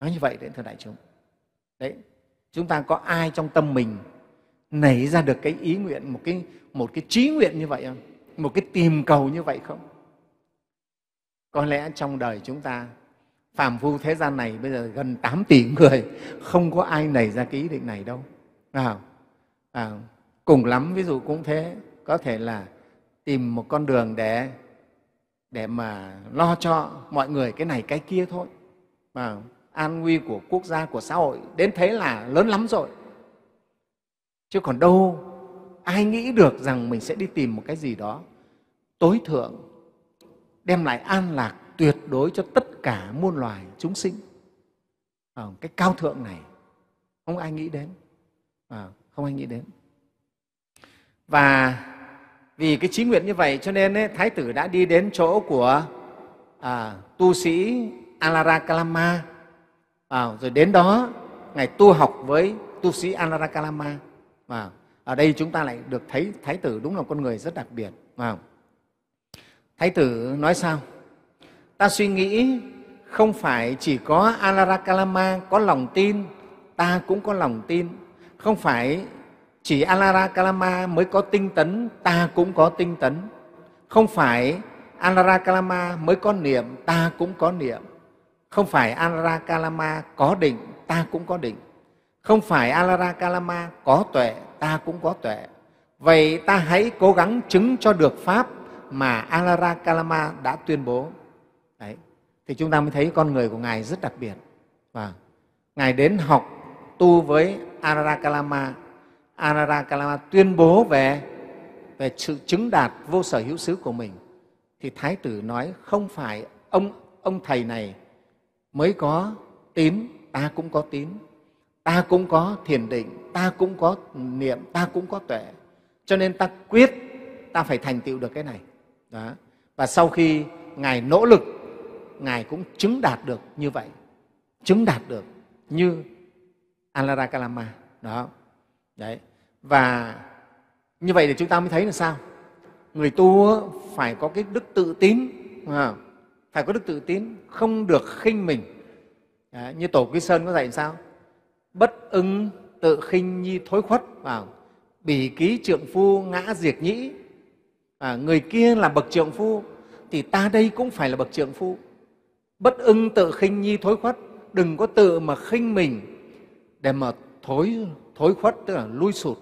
nói như vậy đấy thưa đại chúng đấy chúng ta có ai trong tâm mình nảy ra được cái ý nguyện một cái một cái trí nguyện như vậy không một cái tìm cầu như vậy không có lẽ trong đời chúng ta phàm phu thế gian này bây giờ gần 8 tỷ người không có ai nảy ra cái ý định này đâu à, à, cùng lắm ví dụ cũng thế có thể là tìm một con đường để để mà lo cho mọi người cái này cái kia thôi à, an nguy của quốc gia của xã hội đến thế là lớn lắm rồi chứ còn đâu ai nghĩ được rằng mình sẽ đi tìm một cái gì đó tối thượng đem lại an lạc tuyệt đối cho tất cả muôn loài chúng sinh à, cái cao thượng này không ai nghĩ đến à, không ai nghĩ đến và vì cái trí nguyện như vậy cho nên ấy, thái tử đã đi đến chỗ của à, tu sĩ alara kalama à, rồi đến đó ngài tu học với tu sĩ Anarakalama và ở đây chúng ta lại được thấy thái tử đúng là con người rất đặc biệt à, thái tử nói sao ta suy nghĩ không phải chỉ có Anarakalama có lòng tin ta cũng có lòng tin không phải chỉ Anarakalama mới có tinh tấn ta cũng có tinh tấn không phải Anarakalama mới có niệm ta cũng có niệm không phải Alara Kalama có định, ta cũng có định. Không phải Alara Kalama có tuệ, ta cũng có tuệ. Vậy ta hãy cố gắng chứng cho được Pháp mà Alara Kalama đã tuyên bố. Đấy. Thì chúng ta mới thấy con người của Ngài rất đặc biệt. Và vâng. Ngài đến học tu với Alara Kalama. Alara Kalama tuyên bố về về sự chứng đạt vô sở hữu xứ của mình thì thái tử nói không phải ông ông thầy này mới có tín ta cũng có tín ta cũng có thiền định ta cũng có niệm ta cũng có tuệ cho nên ta quyết ta phải thành tựu được cái này đó và sau khi ngài nỗ lực ngài cũng chứng đạt được như vậy chứng đạt được như alara kalama đó đấy và như vậy thì chúng ta mới thấy là sao người tu phải có cái đức tự tín không? phải có đức tự tín không được khinh mình à, như tổ quý sơn có dạy sao bất ưng tự khinh nhi thối khuất vào bỉ ký trượng phu ngã diệt nhĩ à, người kia là bậc trượng phu thì ta đây cũng phải là bậc trượng phu bất ưng tự khinh nhi thối khuất đừng có tự mà khinh mình để mà thối thối khuất tức là lui sụt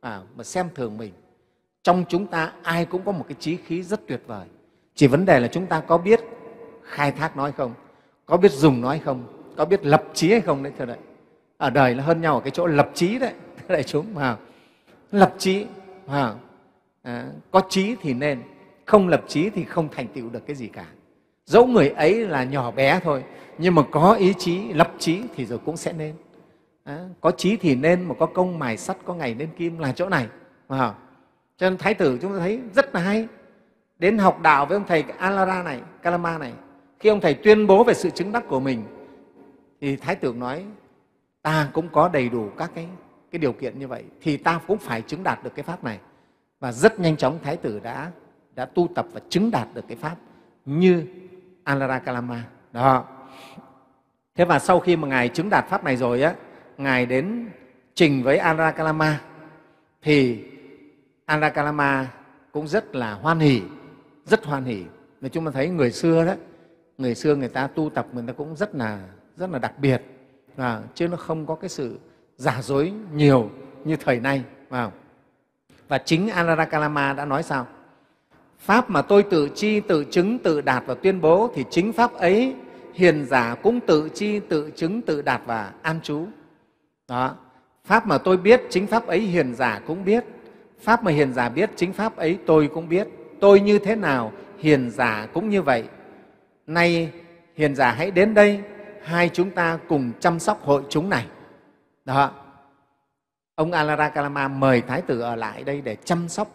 à, mà xem thường mình trong chúng ta ai cũng có một cái trí khí rất tuyệt vời chỉ vấn đề là chúng ta có biết khai thác nói không có biết dùng nói không có biết lập trí hay không đấy thưa đại ở à, đời nó hơn nhau ở cái chỗ lập trí đấy thưa đại chúng mà lập trí mà à, có trí thì nên không lập trí thì không thành tựu được cái gì cả dẫu người ấy là nhỏ bé thôi nhưng mà có ý chí lập trí thì rồi cũng sẽ nên à, có trí thì nên mà có công mài sắt có ngày nên kim là chỗ này à, cho nên thái tử chúng ta thấy rất là hay đến học đạo với ông thầy alara này kalama này khi ông thầy tuyên bố về sự chứng đắc của mình thì thái tưởng nói ta cũng có đầy đủ các cái, cái điều kiện như vậy thì ta cũng phải chứng đạt được cái pháp này và rất nhanh chóng thái tử đã đã tu tập và chứng đạt được cái pháp như Alara Kalama đó thế và sau khi mà ngài chứng đạt pháp này rồi á ngài đến trình với Alara Kalama thì Alara Kalama cũng rất là hoan hỉ rất hoan hỉ mà chúng ta thấy người xưa đó người xưa người ta tu tập người ta cũng rất là rất là đặc biệt à, chứ nó không có cái sự giả dối nhiều như thời nay vào và chính Anarakalama đã nói sao pháp mà tôi tự chi tự chứng tự đạt và tuyên bố thì chính pháp ấy hiền giả cũng tự chi tự chứng tự đạt và an trú đó pháp mà tôi biết chính pháp ấy hiền giả cũng biết pháp mà hiền giả biết chính pháp ấy tôi cũng biết tôi như thế nào hiền giả cũng như vậy nay hiền giả hãy đến đây hai chúng ta cùng chăm sóc hội chúng này đó ông alara kalama mời thái tử ở lại đây để chăm sóc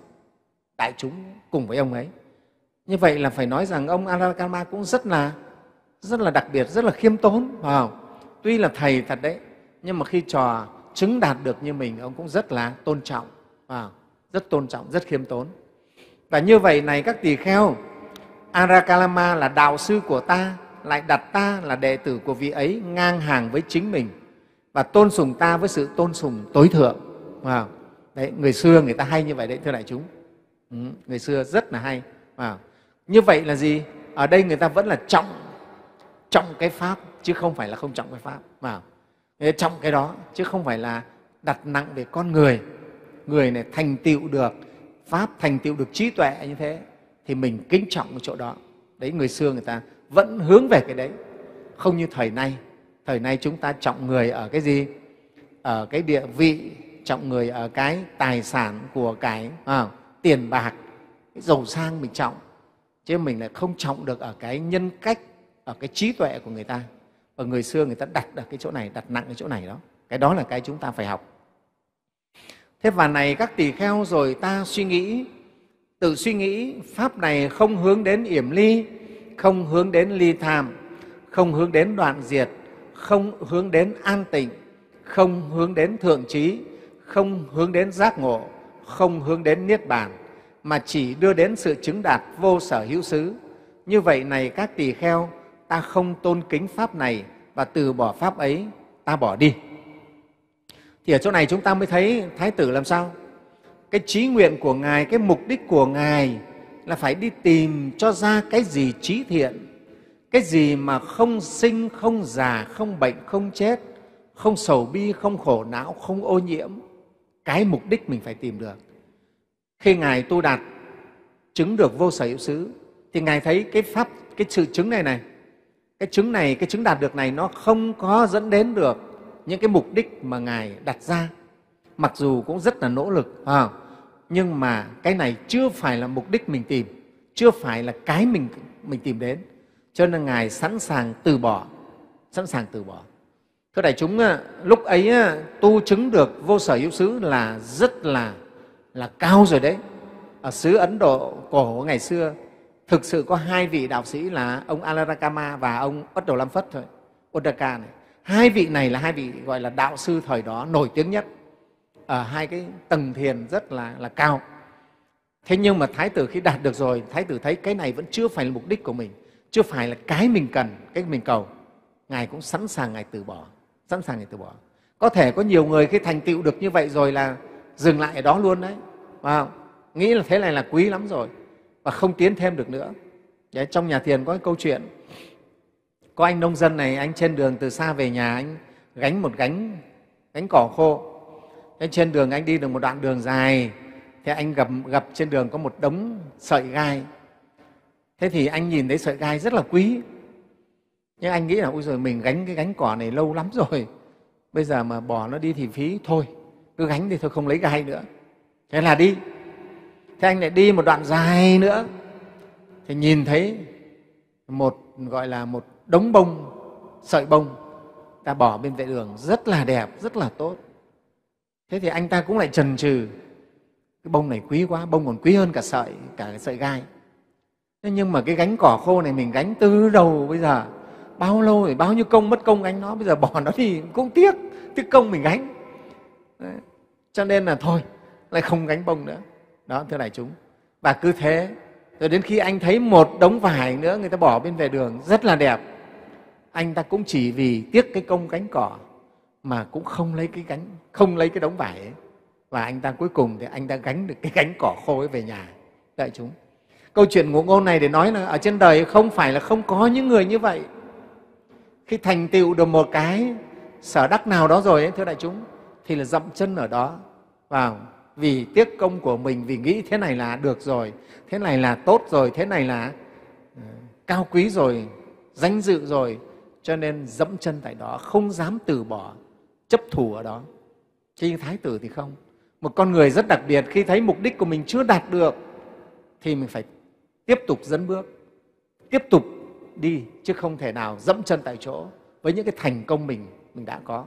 đại chúng cùng với ông ấy như vậy là phải nói rằng ông alara kalama cũng rất là rất là đặc biệt rất là khiêm tốn phải không tuy là thầy thật đấy nhưng mà khi trò chứng đạt được như mình ông cũng rất là tôn trọng phải không? rất tôn trọng rất khiêm tốn và như vậy này các tỳ kheo Arakalama là đạo sư của ta, lại đặt ta là đệ tử của vị ấy ngang hàng với chính mình và tôn sùng ta với sự tôn sùng tối thượng. Wow. Đấy, người xưa người ta hay như vậy đấy, thưa đại chúng. Ừ, người xưa rất là hay. Wow. Như vậy là gì? Ở đây người ta vẫn là trọng trọng cái Pháp, chứ không phải là không trọng cái Pháp. Wow. trọng cái đó, chứ không phải là đặt nặng về con người. Người này thành tựu được Pháp, thành tựu được trí tuệ như thế thì mình kính trọng cái chỗ đó đấy người xưa người ta vẫn hướng về cái đấy không như thời nay thời nay chúng ta trọng người ở cái gì ở cái địa vị trọng người ở cái tài sản của cái à, tiền bạc cái giàu sang mình trọng chứ mình lại không trọng được ở cái nhân cách ở cái trí tuệ của người ta và người xưa người ta đặt ở cái chỗ này đặt nặng cái chỗ này đó cái đó là cái chúng ta phải học thế và này các tỳ kheo rồi ta suy nghĩ tự suy nghĩ pháp này không hướng đến yểm ly không hướng đến ly tham không hướng đến đoạn diệt không hướng đến an tịnh không hướng đến thượng trí không hướng đến giác ngộ không hướng đến niết bàn mà chỉ đưa đến sự chứng đạt vô sở hữu xứ như vậy này các tỳ kheo ta không tôn kính pháp này và từ bỏ pháp ấy ta bỏ đi thì ở chỗ này chúng ta mới thấy thái tử làm sao cái trí nguyện của ngài cái mục đích của ngài là phải đi tìm cho ra cái gì trí thiện cái gì mà không sinh không già không bệnh không chết không sầu bi không khổ não không ô nhiễm cái mục đích mình phải tìm được khi ngài tu đạt chứng được vô sở hữu xứ thì ngài thấy cái pháp cái sự chứng này này cái chứng này cái chứng đạt được này nó không có dẫn đến được những cái mục đích mà ngài đặt ra mặc dù cũng rất là nỗ lực phải không? nhưng mà cái này chưa phải là mục đích mình tìm chưa phải là cái mình mình tìm đến cho nên ngài sẵn sàng từ bỏ sẵn sàng từ bỏ thưa đại chúng lúc ấy tu chứng được vô sở hữu xứ là rất là là cao rồi đấy ở xứ ấn độ cổ ngày xưa thực sự có hai vị đạo sĩ là ông alarakama và ông ất đồ lam phất thôi odaka này hai vị này là hai vị gọi là đạo sư thời đó nổi tiếng nhất ở ờ, hai cái tầng thiền rất là, là cao. Thế nhưng mà Thái tử khi đạt được rồi, Thái tử thấy cái này vẫn chưa phải là mục đích của mình, chưa phải là cái mình cần, cái mình cầu. Ngài cũng sẵn sàng Ngài từ bỏ, sẵn sàng Ngài từ bỏ. Có thể có nhiều người khi thành tựu được như vậy rồi là dừng lại ở đó luôn đấy, và nghĩ là thế này là quý lắm rồi và không tiến thêm được nữa. Đấy, trong nhà thiền có cái câu chuyện, có anh nông dân này, anh trên đường từ xa về nhà, anh gánh một gánh, gánh cỏ khô, thế trên đường anh đi được một đoạn đường dài thế anh gặp, gặp trên đường có một đống sợi gai thế thì anh nhìn thấy sợi gai rất là quý nhưng anh nghĩ là ôi rồi mình gánh cái gánh cỏ này lâu lắm rồi bây giờ mà bỏ nó đi thì phí thôi cứ gánh thì thôi không lấy gai nữa thế là đi thế anh lại đi một đoạn dài nữa thì nhìn thấy một gọi là một đống bông sợi bông ta bỏ bên vệ đường rất là đẹp rất là tốt thế thì anh ta cũng lại trần trừ cái bông này quý quá bông còn quý hơn cả sợi cả cái sợi gai thế nhưng mà cái gánh cỏ khô này mình gánh từ đầu bây giờ bao lâu rồi bao nhiêu công mất công gánh nó bây giờ bỏ nó thì cũng tiếc tiếc công mình gánh Đấy. cho nên là thôi lại không gánh bông nữa đó thưa đại chúng và cứ thế rồi đến khi anh thấy một đống vải nữa người ta bỏ bên vệ đường rất là đẹp anh ta cũng chỉ vì tiếc cái công gánh cỏ mà cũng không lấy cái gánh không lấy cái đống vải ấy. và anh ta cuối cùng thì anh ta gánh được cái gánh cỏ khô ấy về nhà đại chúng câu chuyện ngụ ngôn này để nói là ở trên đời không phải là không có những người như vậy khi thành tựu được một cái sở đắc nào đó rồi ấy, thưa đại chúng thì là dậm chân ở đó vào vì tiếc công của mình vì nghĩ thế này là được rồi thế này là tốt rồi thế này là ờ, cao quý rồi danh dự rồi cho nên dẫm chân tại đó không dám từ bỏ chấp thủ ở đó chứ thái tử thì không một con người rất đặc biệt khi thấy mục đích của mình chưa đạt được thì mình phải tiếp tục dẫn bước tiếp tục đi chứ không thể nào dẫm chân tại chỗ với những cái thành công mình mình đã có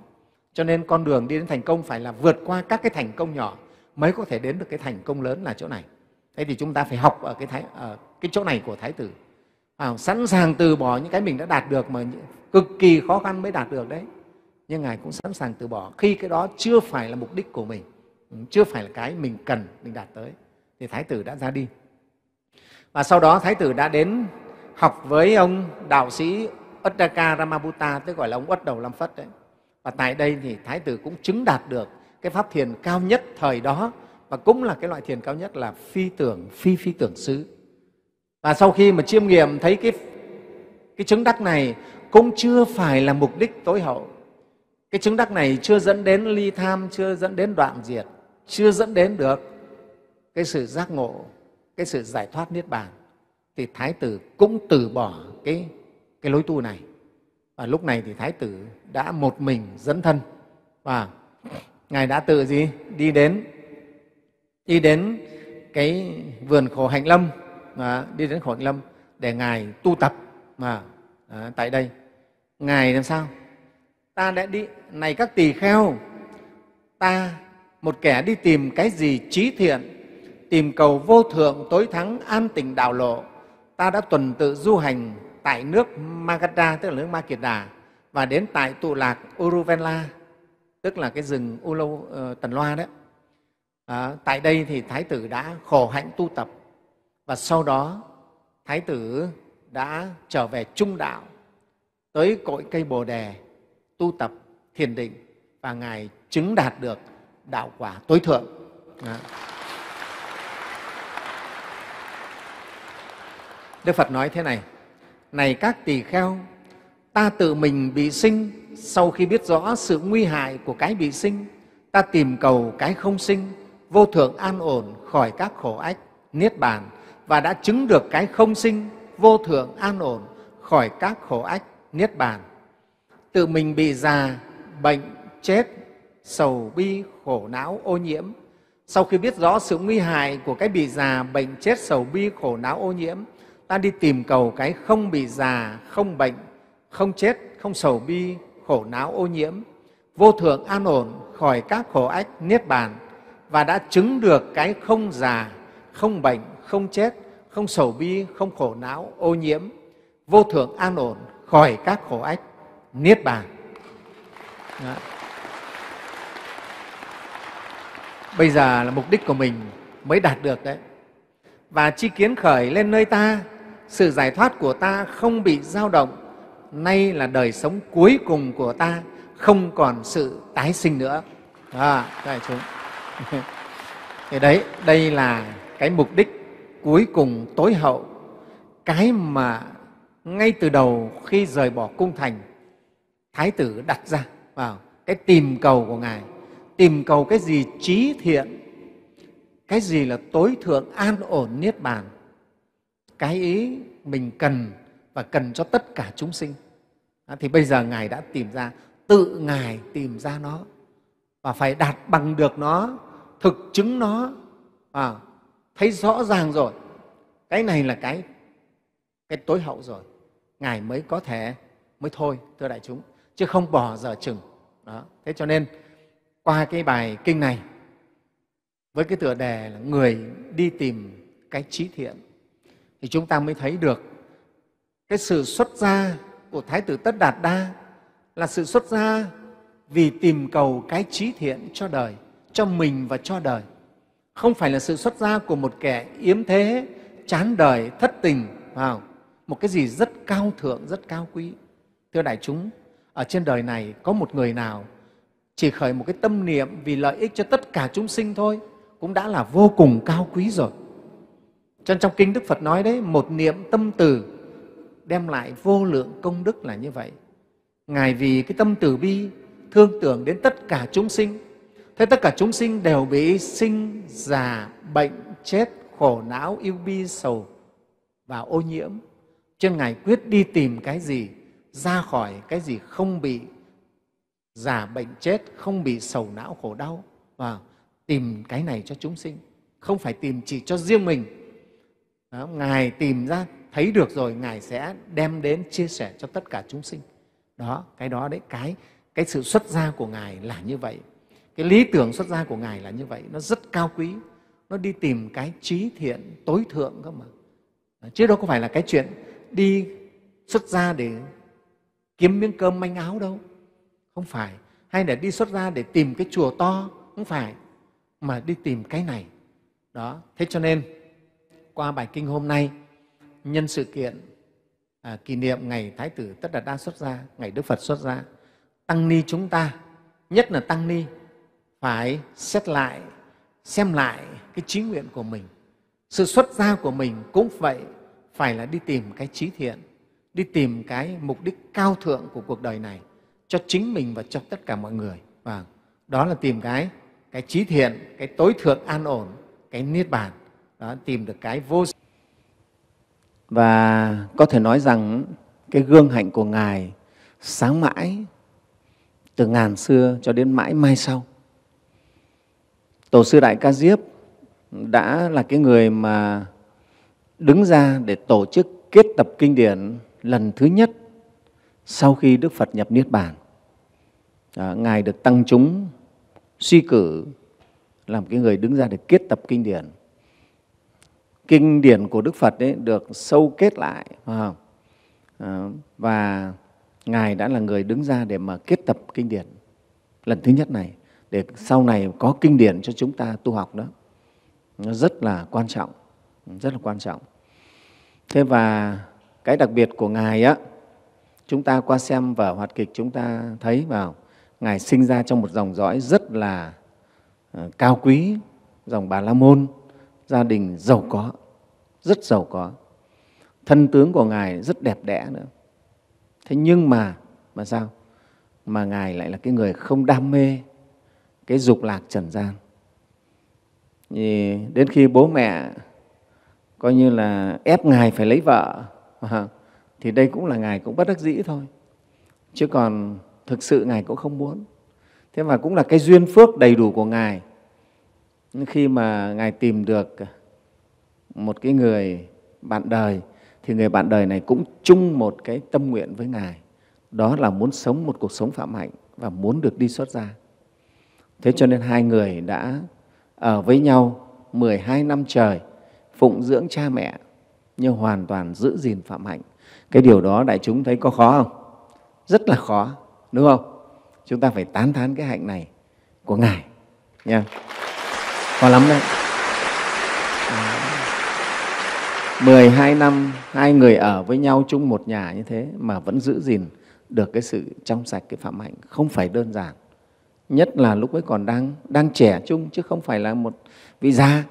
cho nên con đường đi đến thành công phải là vượt qua các cái thành công nhỏ mới có thể đến được cái thành công lớn là chỗ này thế thì chúng ta phải học ở cái thái ở cái chỗ này của thái tử à, sẵn sàng từ bỏ những cái mình đã đạt được mà cực kỳ khó khăn mới đạt được đấy nhưng ngài cũng sẵn sàng từ bỏ khi cái đó chưa phải là mục đích của mình ừ, chưa phải là cái mình cần mình đạt tới thì thái tử đã ra đi và sau đó thái tử đã đến học với ông đạo sĩ Uddaka Ramabutta tức gọi là ông Uất đầu lâm Phất đấy và tại đây thì thái tử cũng chứng đạt được cái pháp thiền cao nhất thời đó và cũng là cái loại thiền cao nhất là phi tưởng phi phi tưởng xứ và sau khi mà chiêm nghiệm thấy cái cái chứng đắc này cũng chưa phải là mục đích tối hậu cái chứng đắc này chưa dẫn đến ly tham chưa dẫn đến đoạn diệt chưa dẫn đến được cái sự giác ngộ cái sự giải thoát niết bàn thì thái tử cũng từ bỏ cái, cái lối tu này và lúc này thì thái tử đã một mình dẫn thân và ngài đã tự gì đi đến đi đến cái vườn khổ hạnh lâm à đi đến khổ hạnh lâm để ngài tu tập mà à, tại đây ngài làm sao ta đã đi này các tỳ kheo ta một kẻ đi tìm cái gì trí thiện tìm cầu vô thượng tối thắng an tình đạo lộ ta đã tuần tự du hành tại nước Magadha tức là nước Ma Kiệt Đà và đến tại tụ lạc Uruvela tức là cái rừng U Lâu ờ, Tần Loa đấy. À, tại đây thì Thái tử đã khổ hạnh tu tập và sau đó Thái tử đã trở về trung đạo tới cội cây Bồ Đề tu tập thiền định và ngài chứng đạt được đạo quả tối thượng Đó. đức phật nói thế này này các tỳ kheo ta tự mình bị sinh sau khi biết rõ sự nguy hại của cái bị sinh ta tìm cầu cái không sinh vô thượng an ổn khỏi các khổ ách niết bàn và đã chứng được cái không sinh vô thượng an ổn khỏi các khổ ách niết bàn tự mình bị già bệnh chết sầu bi khổ não ô nhiễm sau khi biết rõ sự nguy hại của cái bị già bệnh chết sầu bi khổ não ô nhiễm ta đi tìm cầu cái không bị già không bệnh không chết không sầu bi khổ não ô nhiễm vô thượng an ổn khỏi các khổ ách niết bàn và đã chứng được cái không già không bệnh không chết không sầu bi không khổ não ô nhiễm vô thượng an ổn khỏi các khổ ách niết bàn Đó. bây giờ là mục đích của mình mới đạt được đấy và chi kiến khởi lên nơi ta sự giải thoát của ta không bị dao động nay là đời sống cuối cùng của ta không còn sự tái sinh nữa à, đại chúng thì đấy đây là cái mục đích cuối cùng tối hậu cái mà ngay từ đầu khi rời bỏ cung thành thái tử đặt ra vào cái tìm cầu của ngài tìm cầu cái gì trí thiện cái gì là tối thượng an ổn niết bàn cái ý mình cần và cần cho tất cả chúng sinh à, thì bây giờ ngài đã tìm ra tự ngài tìm ra nó và phải đạt bằng được nó thực chứng nó à, thấy rõ ràng rồi cái này là cái cái tối hậu rồi ngài mới có thể mới thôi thưa đại chúng chứ không bỏ giờ chừng đó. thế cho nên qua cái bài kinh này với cái tựa đề là người đi tìm cái trí thiện thì chúng ta mới thấy được cái sự xuất gia của thái tử tất đạt đa là sự xuất gia vì tìm cầu cái trí thiện cho đời cho mình và cho đời không phải là sự xuất gia của một kẻ yếm thế chán đời thất tình vào một cái gì rất cao thượng rất cao quý thưa đại chúng ở trên đời này có một người nào chỉ khởi một cái tâm niệm vì lợi ích cho tất cả chúng sinh thôi cũng đã là vô cùng cao quý rồi. Cho nên trong Kinh Đức Phật nói đấy, một niệm tâm từ đem lại vô lượng công đức là như vậy. Ngài vì cái tâm từ bi thương tưởng đến tất cả chúng sinh. Thế tất cả chúng sinh đều bị sinh, già, bệnh, chết, khổ não, yêu bi, sầu và ô nhiễm. Cho Ngài quyết đi tìm cái gì ra khỏi cái gì không bị giả bệnh chết, không bị sầu não khổ đau và tìm cái này cho chúng sinh, không phải tìm chỉ cho riêng mình. Đó, Ngài tìm ra, thấy được rồi, Ngài sẽ đem đến chia sẻ cho tất cả chúng sinh. Đó, cái đó đấy, cái, cái sự xuất gia của Ngài là như vậy. Cái lý tưởng xuất gia của Ngài là như vậy, nó rất cao quý, nó đi tìm cái trí thiện tối thượng cơ mà. Chứ đâu có phải là cái chuyện đi xuất gia để kiếm miếng cơm manh áo đâu không phải hay là đi xuất ra để tìm cái chùa to không phải mà đi tìm cái này đó thế cho nên qua bài kinh hôm nay nhân sự kiện à, kỷ niệm ngày thái tử tất đạt đa xuất ra ngày đức phật xuất ra tăng ni chúng ta nhất là tăng ni phải xét lại xem lại cái trí nguyện của mình sự xuất gia của mình cũng vậy phải là đi tìm cái trí thiện đi tìm cái mục đích cao thượng của cuộc đời này cho chính mình và cho tất cả mọi người. Và vâng, đó là tìm cái cái trí thiện, cái tối thượng an ổn, cái niết bàn, đó, tìm được cái vô và có thể nói rằng cái gương hạnh của ngài sáng mãi từ ngàn xưa cho đến mãi mai sau. Tổ sư Đại Ca Diếp đã là cái người mà đứng ra để tổ chức kết tập kinh điển lần thứ nhất sau khi Đức Phật nhập Niết Bàn. À, Ngài được tăng chúng suy cử làm cái người đứng ra để kết tập kinh điển. Kinh điển của Đức Phật ấy được sâu kết lại phải không? À, và Ngài đã là người đứng ra để mà kết tập kinh điển lần thứ nhất này để sau này có kinh điển cho chúng ta tu học đó. Nó rất là quan trọng, rất là quan trọng. Thế và cái đặc biệt của Ngài á, chúng ta qua xem vở hoạt kịch chúng ta thấy vào Ngài sinh ra trong một dòng dõi rất là ờ, cao quý, dòng Bà La Môn, gia đình giàu có, rất giàu có. Thân tướng của Ngài rất đẹp đẽ nữa. Thế nhưng mà, mà sao? Mà Ngài lại là cái người không đam mê cái dục lạc trần gian. Thì đến khi bố mẹ coi như là ép Ngài phải lấy vợ Ờ, thì đây cũng là ngài cũng bất đắc dĩ thôi chứ còn thực sự ngài cũng không muốn thế mà cũng là cái duyên phước đầy đủ của ngài khi mà ngài tìm được một cái người bạn đời thì người bạn đời này cũng chung một cái tâm nguyện với ngài đó là muốn sống một cuộc sống phạm hạnh và muốn được đi xuất gia thế cho nên hai người đã ở với nhau 12 năm trời phụng dưỡng cha mẹ nhưng hoàn toàn giữ gìn phạm hạnh. Cái điều đó đại chúng thấy có khó không? Rất là khó, đúng không? Chúng ta phải tán thán cái hạnh này của Ngài. Nha. Khó lắm đấy. À, 12 năm hai người ở với nhau chung một nhà như thế mà vẫn giữ gìn được cái sự trong sạch cái phạm hạnh không phải đơn giản nhất là lúc ấy còn đang đang trẻ chung chứ không phải là một vị già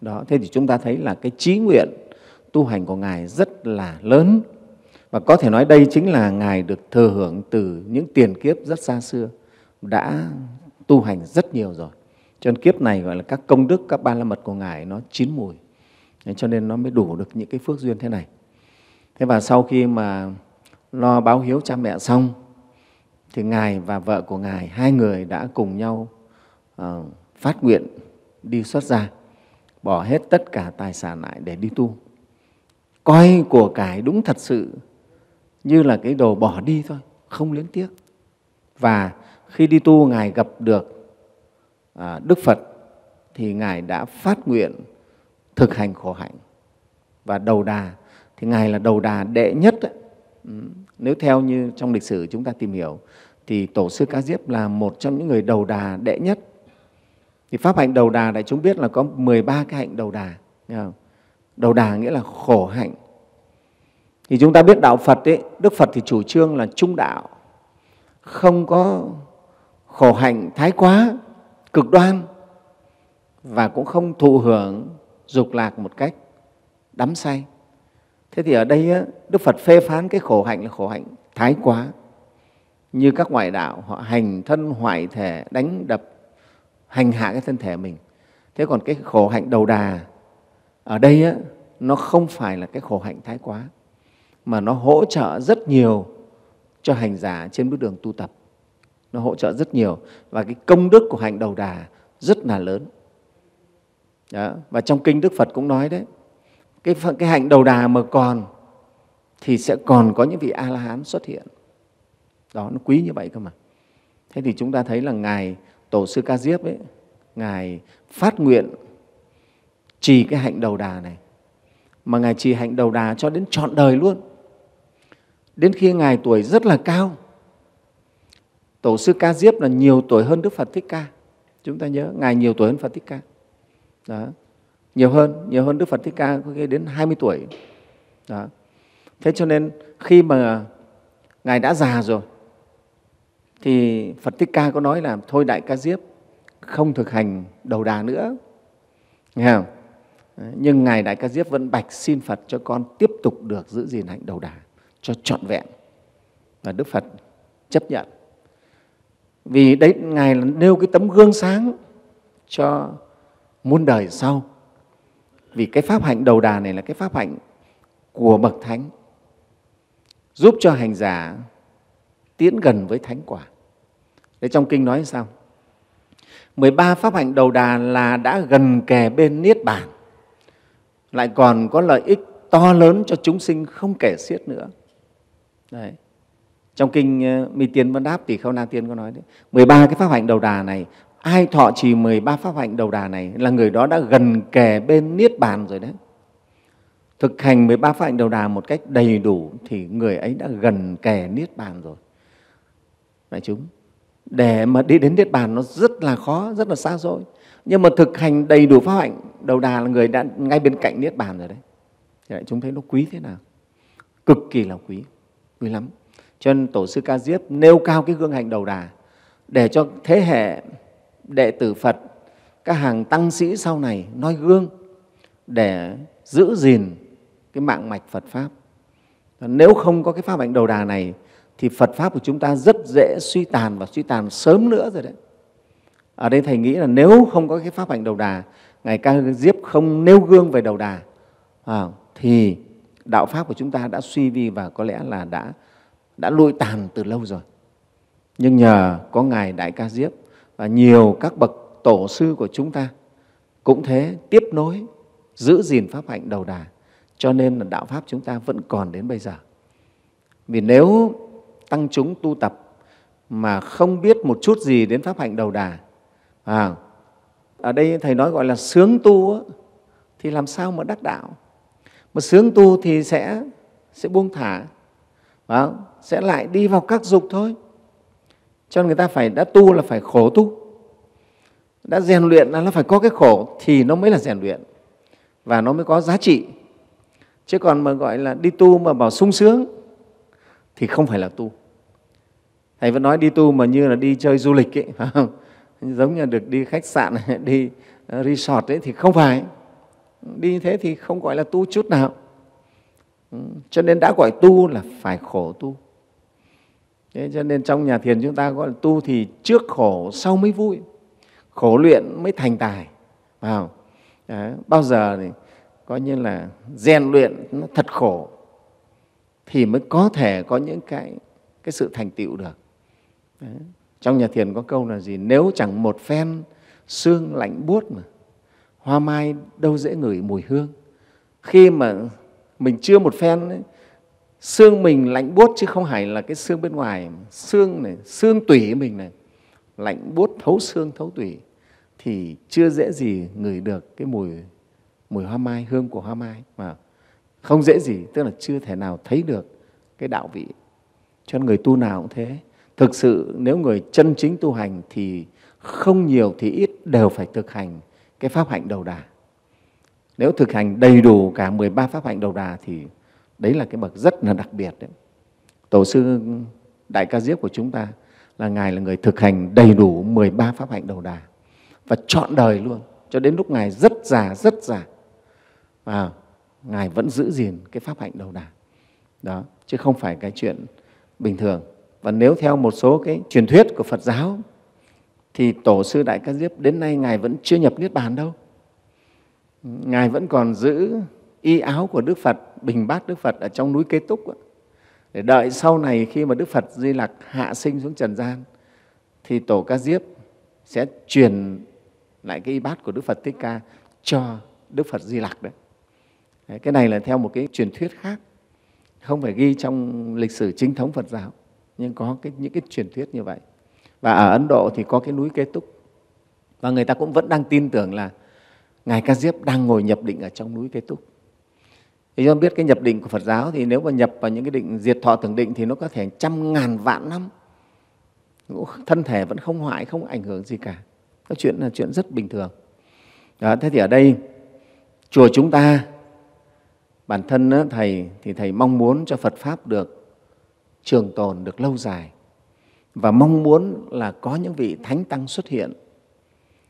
đó thế thì chúng ta thấy là cái trí nguyện tu hành của Ngài rất là lớn. Và có thể nói đây chính là Ngài được thừa hưởng từ những tiền kiếp rất xa xưa, đã tu hành rất nhiều rồi. Cho nên kiếp này gọi là các công đức, các ba la mật của Ngài nó chín mùi. cho nên nó mới đủ được những cái phước duyên thế này. Thế và sau khi mà lo báo hiếu cha mẹ xong, thì Ngài và vợ của Ngài, hai người đã cùng nhau uh, phát nguyện đi xuất gia, bỏ hết tất cả tài sản lại để đi tu coi của cải đúng thật sự như là cái đồ bỏ đi thôi không luyến tiếc và khi đi tu ngài gặp được à, đức phật thì ngài đã phát nguyện thực hành khổ hạnh và đầu đà thì ngài là đầu đà đệ nhất nếu theo như trong lịch sử chúng ta tìm hiểu thì tổ sư ca diếp là một trong những người đầu đà đệ nhất thì pháp hạnh đầu đà đại chúng biết là có 13 cái hạnh đầu đà không? đầu đà nghĩa là khổ hạnh thì chúng ta biết đạo phật ấy đức phật thì chủ trương là trung đạo không có khổ hạnh thái quá cực đoan và cũng không thụ hưởng dục lạc một cách đắm say thế thì ở đây ấy, đức phật phê phán cái khổ hạnh là khổ hạnh thái quá như các ngoại đạo họ hành thân hoại thể đánh đập hành hạ cái thân thể mình thế còn cái khổ hạnh đầu đà ở đây á, nó không phải là cái khổ hạnh thái quá mà nó hỗ trợ rất nhiều cho hành giả trên bước đường tu tập nó hỗ trợ rất nhiều và cái công đức của hạnh đầu đà rất là lớn đó. và trong kinh đức phật cũng nói đấy cái cái hạnh đầu đà mà còn thì sẽ còn có những vị a la hán xuất hiện đó nó quý như vậy cơ mà thế thì chúng ta thấy là ngài tổ sư ca diếp ấy ngài phát nguyện trì cái hạnh đầu đà này mà ngài trì hạnh đầu đà cho đến trọn đời luôn đến khi ngài tuổi rất là cao tổ sư ca diếp là nhiều tuổi hơn đức phật thích ca chúng ta nhớ ngài nhiều tuổi hơn phật thích ca đó nhiều hơn nhiều hơn đức phật thích ca có khi đến 20 tuổi đó thế cho nên khi mà ngài đã già rồi thì phật thích ca có nói là thôi đại ca diếp không thực hành đầu đà nữa nghe không nhưng ngài đại ca diếp vẫn bạch xin phật cho con tiếp tục được giữ gìn hạnh đầu đà cho trọn vẹn và đức phật chấp nhận vì đấy ngài là nêu cái tấm gương sáng cho muôn đời sau vì cái pháp hạnh đầu đà này là cái pháp hạnh của bậc thánh giúp cho hành giả tiến gần với thánh quả đấy trong kinh nói sao 13 pháp hạnh đầu đà là đã gần kề bên niết bàn lại còn có lợi ích to lớn cho chúng sinh không kể xiết nữa. Đấy. Trong kinh ờ, Mi Tiên Văn Đáp thì Khâu Na Tiên có nói đấy, 13 cái pháp hạnh đầu đà này, ai thọ trì 13 pháp hạnh đầu đà này là người đó đã gần kề bên Niết Bàn rồi đấy. Thực hành 13 pháp hạnh đầu đà một cách đầy đủ thì người ấy đã gần kề Niết Bàn rồi. Đại chúng, để mà đi đến Niết Bàn nó rất là khó, rất là xa xôi nhưng mà thực hành đầy đủ pháp hạnh đầu đà là người đã ngay bên cạnh niết bàn rồi đấy thì lại chúng thấy nó quý thế nào cực kỳ là quý quý lắm cho nên tổ sư ca diếp nêu cao cái gương hành đầu đà để cho thế hệ đệ tử phật các hàng tăng sĩ sau này noi gương để giữ gìn cái mạng mạch phật pháp nếu không có cái pháp hạnh đầu đà này thì phật pháp của chúng ta rất dễ suy tàn và suy tàn sớm nữa rồi đấy ở đây thầy nghĩ là nếu không có cái pháp hạnh đầu đà ngài ca diếp không nêu gương về đầu đà à, thì đạo pháp của chúng ta đã suy vi và có lẽ là đã đã lụi tàn từ lâu rồi nhưng nhờ có ngài đại ca diếp và nhiều các bậc tổ sư của chúng ta cũng thế tiếp nối giữ gìn pháp hạnh đầu đà cho nên là đạo pháp chúng ta vẫn còn đến bây giờ vì nếu tăng chúng tu tập mà không biết một chút gì đến pháp hạnh đầu đà à, ở đây thầy nói gọi là sướng tu thì làm sao mà đắc đạo mà sướng tu thì sẽ sẽ buông thả phải không? sẽ lại đi vào các dục thôi cho nên người ta phải đã tu là phải khổ tu đã rèn luyện là nó phải có cái khổ thì nó mới là rèn luyện và nó mới có giá trị chứ còn mà gọi là đi tu mà bảo sung sướng thì không phải là tu thầy vẫn nói đi tu mà như là đi chơi du lịch ấy, giống như được đi khách sạn đi ờ, resort đấy thì không phải đi như thế thì không gọi là tu chút nào ừ, cho nên đã gọi tu là phải khổ tu thế cho nên trong nhà thiền chúng ta gọi là tu thì trước khổ sau mới vui khổ luyện mới thành tài vào bao giờ thì coi như là rèn luyện nó thật khổ thì mới có thể có những cái cái sự thành tựu được đấy. Trong nhà thiền có câu là gì? Nếu chẳng một phen xương lạnh buốt mà, hoa mai đâu dễ ngửi mùi hương. Khi mà mình chưa một phen ấy, xương mình lạnh buốt chứ không phải là cái xương bên ngoài xương này xương tủy mình này lạnh buốt thấu xương thấu tủy thì chưa dễ gì ngửi được cái mùi mùi hoa mai hương của hoa mai mà không dễ gì tức là chưa thể nào thấy được cái đạo vị cho người tu nào cũng thế Thực sự nếu người chân chính tu hành thì không nhiều thì ít đều phải thực hành cái pháp hạnh đầu đà. Nếu thực hành đầy đủ cả 13 pháp hạnh đầu đà thì đấy là cái bậc rất là đặc biệt. Đấy. Tổ sư Đại Ca Diếp của chúng ta là Ngài là người thực hành đầy đủ 13 pháp hạnh đầu đà và chọn đời luôn cho đến lúc Ngài rất già, rất già và Ngài vẫn giữ gìn cái pháp hạnh đầu đà. Đó, chứ không phải cái chuyện bình thường và nếu theo một số cái truyền thuyết của Phật giáo thì tổ sư Đại Ca Diếp đến nay ngài vẫn chưa nhập niết bàn đâu. Ngài vẫn còn giữ y áo của Đức Phật, bình bát Đức Phật ở trong núi Kế Túc ấy. để đợi sau này khi mà Đức Phật Di Lặc hạ sinh xuống trần gian thì tổ Ca Diếp sẽ truyền lại cái y bát của Đức Phật Thích Ca cho Đức Phật Di Lặc đấy. đấy. Cái này là theo một cái truyền thuyết khác, không phải ghi trong lịch sử chính thống Phật giáo nhưng có cái, những cái truyền thuyết như vậy và ở ấn độ thì có cái núi kê túc và người ta cũng vẫn đang tin tưởng là ngài ca diếp đang ngồi nhập định ở trong núi kê túc thì chúng ta biết cái nhập định của phật giáo thì nếu mà nhập vào những cái định diệt thọ tưởng định thì nó có thể trăm ngàn vạn năm thân thể vẫn không hoại không ảnh hưởng gì cả cái chuyện là chuyện rất bình thường đó, thế thì ở đây chùa chúng ta bản thân thầy thì thầy mong muốn cho phật pháp được trường tồn được lâu dài và mong muốn là có những vị thánh tăng xuất hiện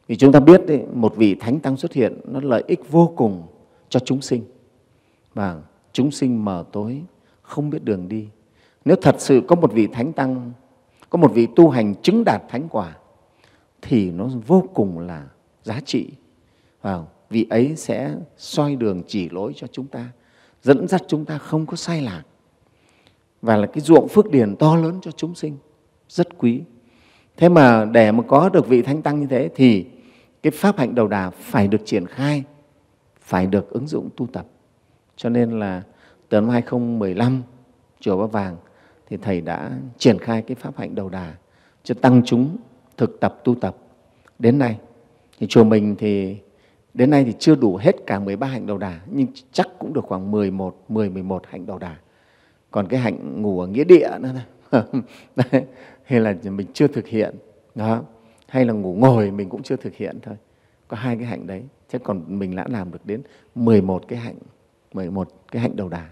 vì chúng ta biết đấy, một vị thánh tăng xuất hiện nó lợi ích vô cùng cho chúng sinh và chúng sinh mờ tối không biết đường đi nếu thật sự có một vị thánh tăng có một vị tu hành chứng đạt thánh quả thì nó vô cùng là giá trị và vị ấy sẽ soi đường chỉ lối cho chúng ta dẫn dắt chúng ta không có sai lạc và là cái ruộng phước điển to lớn cho chúng sinh, rất quý. Thế mà để mà có được vị thánh tăng như thế thì cái pháp hạnh đầu đà phải được triển khai, phải được ứng dụng tu tập. Cho nên là từ năm 2015, Chùa Ba Vàng thì Thầy đã triển khai cái pháp hạnh đầu đà cho tăng chúng thực tập tu tập đến nay. Thì chùa mình thì đến nay thì chưa đủ hết cả 13 hạnh đầu đà nhưng chắc cũng được khoảng 11 10 11 hạnh đầu đà còn cái hạnh ngủ ở nghĩa địa nữa này hay là mình chưa thực hiện đó hay là ngủ ngồi mình cũng chưa thực hiện thôi có hai cái hạnh đấy chứ còn mình đã làm được đến 11 cái hạnh 11 cái hạnh đầu đà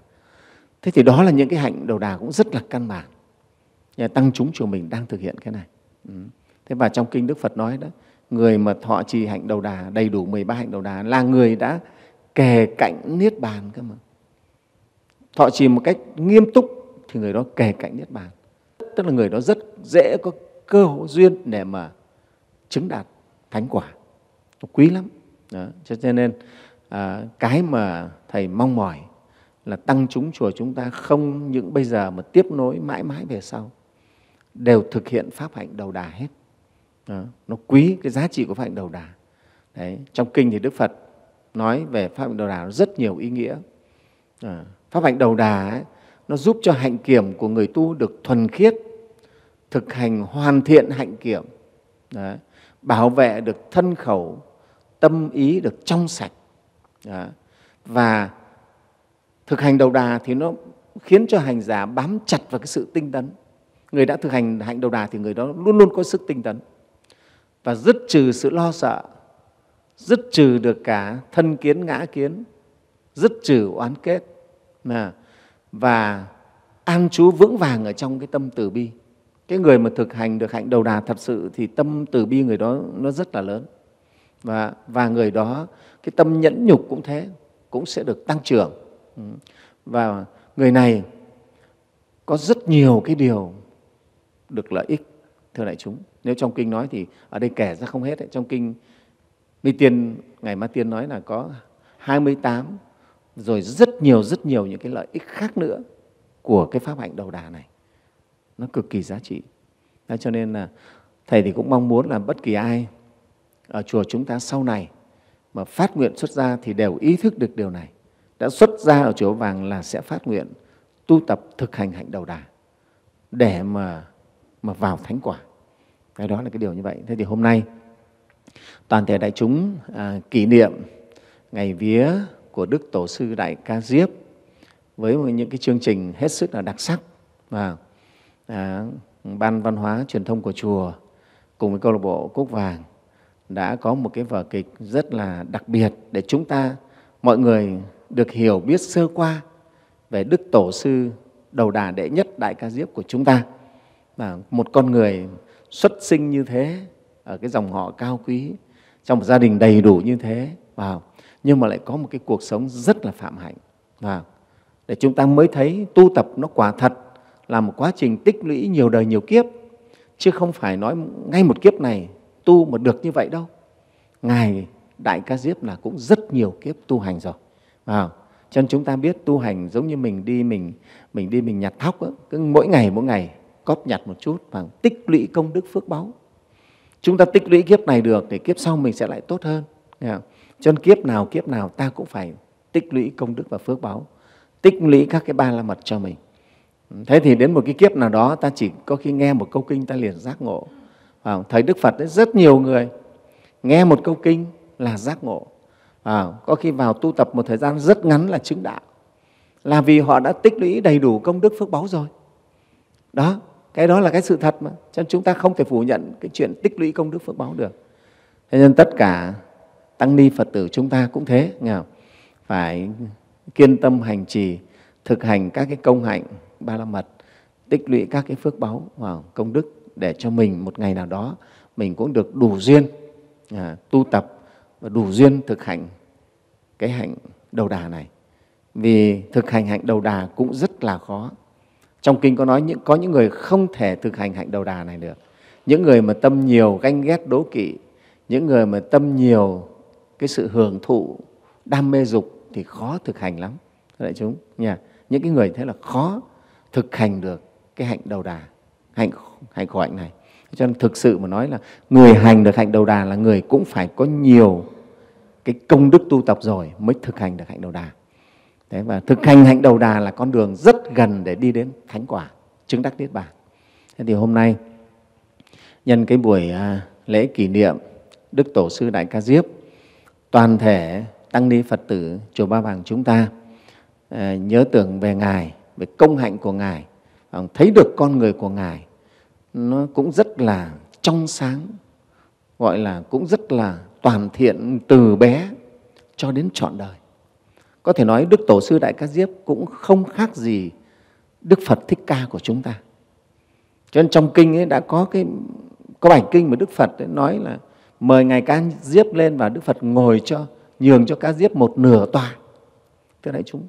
thế thì đó là những cái hạnh đầu đà cũng rất là căn bản Nhà tăng chúng chùa mình đang thực hiện cái này ừ. thế và trong kinh đức phật nói đó người mà thọ trì hạnh đầu đà đầy đủ 13 hạnh đầu đà là người đã kề cạnh niết bàn cơ mà thọ trì một cách nghiêm túc thì người đó kề cạnh niết bàn tức là người đó rất dễ có cơ hội duyên để mà chứng đạt thánh quả nó quý lắm đó. cho nên à, cái mà thầy mong mỏi là tăng chúng chùa chúng ta không những bây giờ mà tiếp nối mãi mãi về sau đều thực hiện pháp hạnh đầu đà hết đó. nó quý cái giá trị của pháp hạnh đầu đà Đấy. trong kinh thì đức phật nói về pháp hạnh đầu đà nó rất nhiều ý nghĩa à pháp hạnh đầu đà ấy, nó giúp cho hạnh kiểm của người tu được thuần khiết thực hành hoàn thiện hạnh kiểm Đấy. bảo vệ được thân khẩu tâm ý được trong sạch Đấy. và thực hành đầu đà thì nó khiến cho hành giả bám chặt vào cái sự tinh tấn người đã thực hành hạnh đầu đà thì người đó luôn luôn có sức tinh tấn và dứt trừ sự lo sợ dứt trừ được cả thân kiến ngã kiến dứt trừ oán kết mà và an trú vững vàng ở trong cái tâm từ bi cái người mà thực hành được hạnh đầu đà thật sự thì tâm từ bi người đó nó rất là lớn và và người đó cái tâm nhẫn nhục cũng thế cũng sẽ được tăng trưởng ừ. và người này có rất nhiều cái điều được lợi ích thưa đại chúng nếu trong kinh nói thì ở đây kể ra không hết đấy. trong kinh mi tiên ngày ma tiên nói là có 28 rồi rất nhiều rất nhiều những cái lợi ích khác nữa của cái pháp hạnh đầu đà này nó cực kỳ giá trị Đó, cho nên là thầy thì cũng mong muốn là bất kỳ ai ở chùa chúng ta sau này mà phát nguyện xuất gia thì đều ý thức được điều này đã xuất gia ở chùa vàng là sẽ phát nguyện tu tập thực hành hạnh đầu đà để mà mà vào thánh quả cái đó là cái điều như vậy thế thì hôm nay toàn thể đại chúng à, kỷ niệm ngày vía của Đức Tổ sư Đại Ca Diếp với những cái chương trình hết sức là đặc sắc và à, Ban Văn hóa Truyền thông của Chùa cùng với câu lạc bộ Cúc Vàng đã có một cái vở kịch rất là đặc biệt để chúng ta mọi người được hiểu biết sơ qua về Đức Tổ sư đầu đà đệ nhất Đại Ca Diếp của chúng ta và một con người xuất sinh như thế ở cái dòng họ cao quý trong một gia đình đầy đủ như thế vào nhưng mà lại có một cái cuộc sống rất là phạm hạnh. Và để chúng ta mới thấy tu tập nó quả thật là một quá trình tích lũy nhiều đời nhiều kiếp, chứ không phải nói ngay một kiếp này tu mà được như vậy đâu. Ngài Đại Ca Diếp là cũng rất nhiều kiếp tu hành rồi. À, cho nên chúng ta biết tu hành giống như mình đi mình mình đi mình nhặt thóc đó, cứ mỗi ngày mỗi ngày cóp nhặt một chút và tích lũy công đức phước báu chúng ta tích lũy kiếp này được thì kiếp sau mình sẽ lại tốt hơn. Nghe không? Cho nên kiếp nào kiếp nào ta cũng phải tích lũy công đức và phước báo, tích lũy các cái ba la mật cho mình. Thế thì đến một cái kiếp nào đó ta chỉ có khi nghe một câu kinh ta liền giác ngộ. À, Thầy Đức Phật đấy, rất nhiều người nghe một câu kinh là giác ngộ. À, có khi vào tu tập một thời gian rất ngắn là chứng đạo. Là vì họ đã tích lũy đầy đủ công đức phước báo rồi. Đó, cái đó là cái sự thật mà. Cho nên chúng ta không thể phủ nhận cái chuyện tích lũy công đức phước báo được. Thế nên tất cả tăng ni phật tử chúng ta cũng thế nghe không? phải kiên tâm hành trì thực hành các cái công hạnh ba la mật tích lũy các cái phước báu và công đức để cho mình một ngày nào đó mình cũng được đủ duyên à, tu tập và đủ duyên thực hành cái hạnh đầu đà này vì thực hành hạnh đầu đà cũng rất là khó trong kinh có nói những có những người không thể thực hành hạnh đầu đà này được những người mà tâm nhiều ganh ghét đố kỵ những người mà tâm nhiều cái sự hưởng thụ đam mê dục thì khó thực hành lắm đại chúng nha những cái người thế là khó thực hành được cái hạnh đầu đà hạnh hạnh khổ hạnh này cho nên thực sự mà nói là người hành được hạnh đầu đà là người cũng phải có nhiều cái công đức tu tập rồi mới thực hành được hạnh đầu đà Đấy, và thực hành hạnh đầu đà là con đường rất gần để đi đến thánh quả chứng đắc niết bàn thế thì hôm nay nhân cái buổi à, lễ kỷ niệm đức tổ sư đại ca diếp toàn thể tăng ni Phật tử chùa Ba Vàng chúng ta ờ, nhớ tưởng về Ngài, về công hạnh của Ngài, ờ, thấy được con người của Ngài, nó cũng rất là trong sáng, gọi là cũng rất là toàn thiện từ bé cho đến trọn đời. Có thể nói Đức Tổ sư Đại ca Diếp cũng không khác gì Đức Phật Thích Ca của chúng ta. Cho nên trong kinh ấy đã có cái có bài kinh mà Đức Phật ấy nói là mời ngài ca diếp lên và đức phật ngồi cho nhường cho ca diếp một nửa tòa thưa đại chúng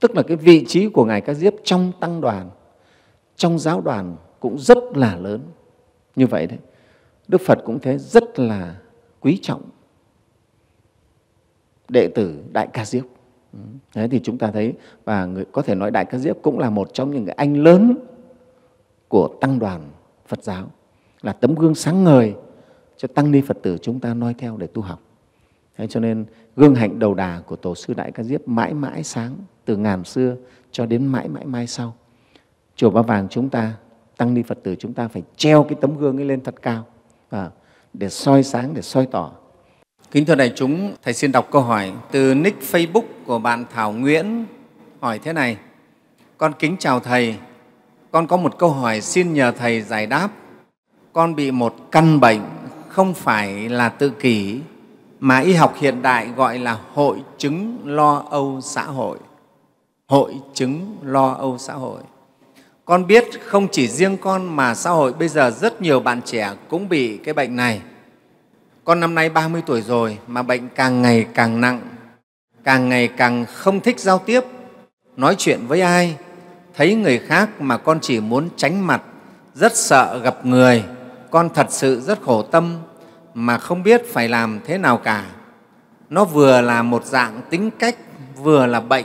tức là cái vị trí của ngài ca diếp trong tăng đoàn trong giáo đoàn cũng rất là lớn như vậy đấy đức phật cũng thế rất là quý trọng đệ tử đại ca diếp thế thì chúng ta thấy và người, có thể nói đại ca diếp cũng là một trong những người anh lớn của tăng đoàn phật giáo là tấm gương sáng ngời cho tăng ni Phật tử chúng ta noi theo để tu học. Thế cho nên gương hạnh đầu đà của Tổ sư Đại Ca Diếp mãi mãi sáng từ ngàn xưa cho đến mãi mãi mai sau. Chùa Ba Vàng chúng ta, tăng ni Phật tử chúng ta phải treo cái tấm gương ấy lên thật cao à, để soi sáng, để soi tỏ. Kính thưa đại chúng, Thầy xin đọc câu hỏi từ nick Facebook của bạn Thảo Nguyễn hỏi thế này. Con kính chào Thầy, con có một câu hỏi xin nhờ Thầy giải đáp. Con bị một căn bệnh không phải là tự kỷ mà y học hiện đại gọi là hội chứng lo âu xã hội hội chứng lo âu xã hội con biết không chỉ riêng con mà xã hội bây giờ rất nhiều bạn trẻ cũng bị cái bệnh này con năm nay 30 tuổi rồi mà bệnh càng ngày càng nặng càng ngày càng không thích giao tiếp nói chuyện với ai thấy người khác mà con chỉ muốn tránh mặt rất sợ gặp người con thật sự rất khổ tâm mà không biết phải làm thế nào cả. Nó vừa là một dạng tính cách, vừa là bệnh.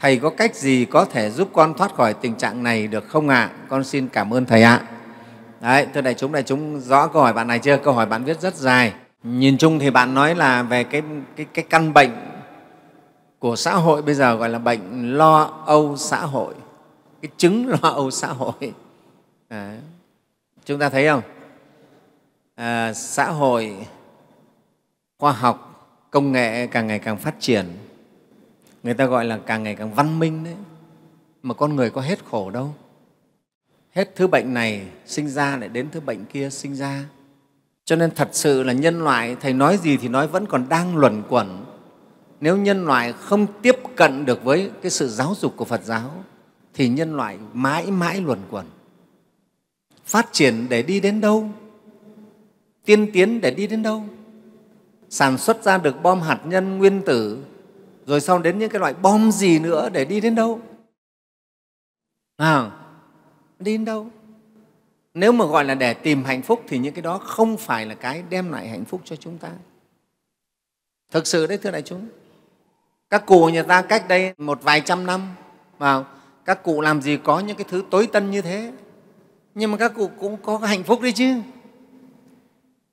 Thầy có cách gì có thể giúp con thoát khỏi tình trạng này được không ạ? À? Con xin cảm ơn Thầy ạ. Đấy, thưa đại chúng, đại chúng rõ câu hỏi bạn này chưa? Câu hỏi bạn viết rất dài. Nhìn chung thì bạn nói là về cái, cái, cái căn bệnh của xã hội bây giờ gọi là bệnh lo âu xã hội, cái chứng lo âu xã hội. Đấy chúng ta thấy không à, xã hội khoa học công nghệ càng ngày càng phát triển người ta gọi là càng ngày càng văn minh đấy mà con người có hết khổ đâu hết thứ bệnh này sinh ra lại đến thứ bệnh kia sinh ra cho nên thật sự là nhân loại thầy nói gì thì nói vẫn còn đang luẩn quẩn nếu nhân loại không tiếp cận được với cái sự giáo dục của phật giáo thì nhân loại mãi mãi luẩn quẩn phát triển để đi đến đâu tiên tiến để đi đến đâu sản xuất ra được bom hạt nhân nguyên tử rồi sau đến những cái loại bom gì nữa để đi đến đâu à, đi đến đâu nếu mà gọi là để tìm hạnh phúc thì những cái đó không phải là cái đem lại hạnh phúc cho chúng ta thực sự đấy thưa đại chúng các cụ nhà ta cách đây một vài trăm năm vào các cụ làm gì có những cái thứ tối tân như thế nhưng mà các cụ cũng có hạnh phúc đấy chứ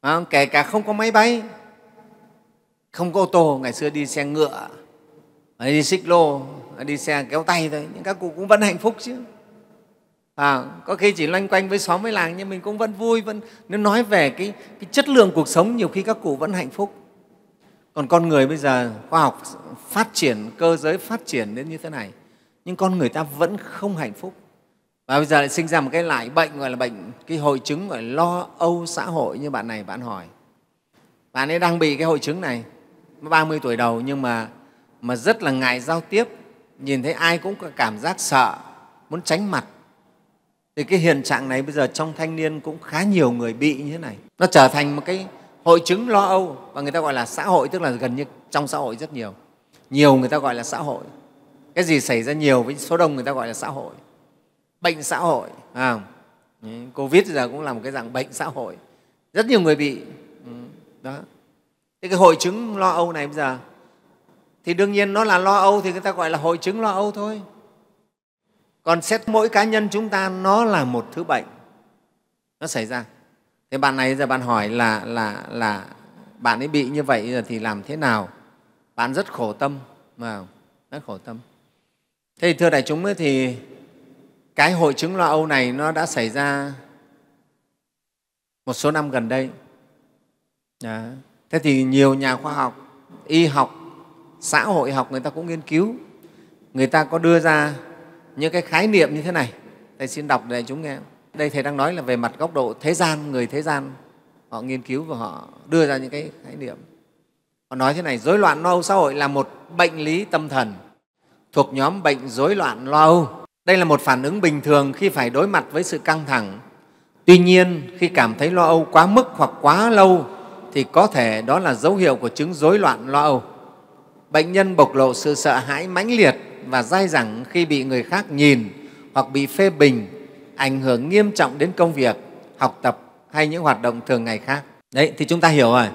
Phải kể cả không có máy bay không có ô tô ngày xưa đi xe ngựa đi xích lô đi xe kéo tay thôi nhưng các cụ cũng vẫn hạnh phúc chứ à, có khi chỉ loanh quanh với xóm với làng nhưng mình cũng vẫn vui vẫn nếu nói về cái, cái chất lượng cuộc sống nhiều khi các cụ vẫn hạnh phúc còn con người bây giờ khoa học phát triển cơ giới phát triển đến như thế này nhưng con người ta vẫn không hạnh phúc và bây giờ lại sinh ra một cái lại bệnh gọi là bệnh cái hội chứng gọi là lo âu xã hội như bạn này bạn hỏi bạn ấy đang bị cái hội chứng này 30 tuổi đầu nhưng mà mà rất là ngại giao tiếp nhìn thấy ai cũng có cảm giác sợ muốn tránh mặt thì cái hiện trạng này bây giờ trong thanh niên cũng khá nhiều người bị như thế này nó trở thành một cái hội chứng lo âu và người ta gọi là xã hội tức là gần như trong xã hội rất nhiều nhiều người ta gọi là xã hội cái gì xảy ra nhiều với số đông người ta gọi là xã hội bệnh xã hội à, covid giờ cũng là một cái dạng bệnh xã hội rất nhiều người bị ừ, đó thế cái hội chứng lo âu này bây giờ thì đương nhiên nó là lo âu thì người ta gọi là hội chứng lo âu thôi còn xét mỗi cá nhân chúng ta nó là một thứ bệnh nó xảy ra thế bạn này giờ bạn hỏi là là là bạn ấy bị như vậy giờ thì làm thế nào bạn rất khổ tâm mà rất khổ tâm thế thì thưa đại chúng ấy thì cái hội chứng lo âu này nó đã xảy ra một số năm gần đây Đó. thế thì nhiều nhà khoa học y học xã hội học người ta cũng nghiên cứu người ta có đưa ra những cái khái niệm như thế này thầy xin đọc để chúng nghe đây thầy đang nói là về mặt góc độ thế gian người thế gian họ nghiên cứu và họ đưa ra những cái khái niệm họ nói thế này rối loạn lo âu xã hội là một bệnh lý tâm thần thuộc nhóm bệnh rối loạn lo âu đây là một phản ứng bình thường khi phải đối mặt với sự căng thẳng. Tuy nhiên, khi cảm thấy lo âu quá mức hoặc quá lâu thì có thể đó là dấu hiệu của chứng rối loạn lo âu. Bệnh nhân bộc lộ sự sợ hãi mãnh liệt và dai dẳng khi bị người khác nhìn hoặc bị phê bình, ảnh hưởng nghiêm trọng đến công việc, học tập hay những hoạt động thường ngày khác. Đấy, thì chúng ta hiểu rồi.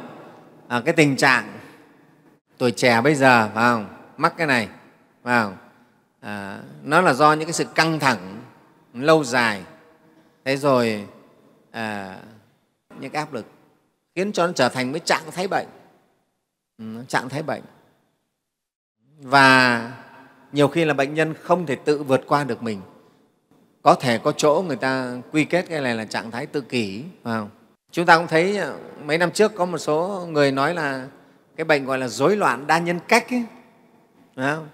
À, cái tình trạng tuổi trẻ bây giờ, phải không? mắc cái này, phải không? Ờ, nó là do những cái sự căng thẳng lâu dài thế rồi à, những cái áp lực khiến cho nó trở thành cái trạng thái bệnh ừ, trạng thái bệnh và nhiều khi là bệnh nhân không thể tự vượt qua được mình có thể có chỗ người ta quy kết cái này là trạng thái tự kỷ phải không? chúng ta cũng thấy ờ, mấy năm trước có một số người nói là cái bệnh gọi là rối loạn đa nhân cách ấy, phải không?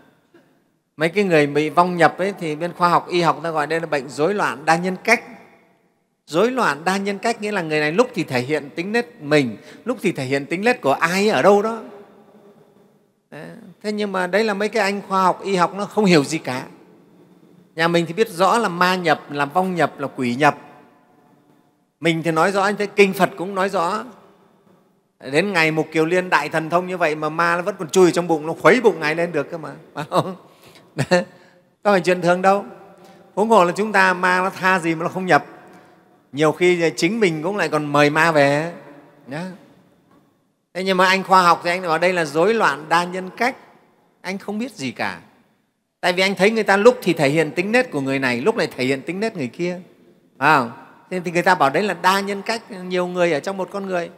mấy cái người bị vong nhập ấy, thì bên khoa học y học ta gọi đây là bệnh rối loạn đa nhân cách rối loạn đa nhân cách nghĩa là người này lúc thì thể hiện tính nết mình lúc thì thể hiện tính nết của ai ở đâu đó thế nhưng mà đấy là mấy cái anh khoa học y học nó không hiểu gì cả nhà mình thì biết rõ là ma nhập là vong nhập là quỷ nhập mình thì nói rõ anh thấy kinh phật cũng nói rõ đến ngày một kiều liên đại thần thông như vậy mà ma nó vẫn còn chui trong bụng nó khuấy bụng ngài lên được cơ mà phải không có phải chuyện thường đâu huống hồ là chúng ta ma nó tha gì mà nó không nhập nhiều khi chính mình cũng lại còn mời ma về nhá. thế nhưng mà anh khoa học thì anh bảo đây là rối loạn đa nhân cách anh không biết gì cả tại vì anh thấy người ta lúc thì thể hiện tính nết của người này lúc lại thể hiện tính nết người kia à, không thế thì người ta bảo đấy là đa nhân cách nhiều người ở trong một con người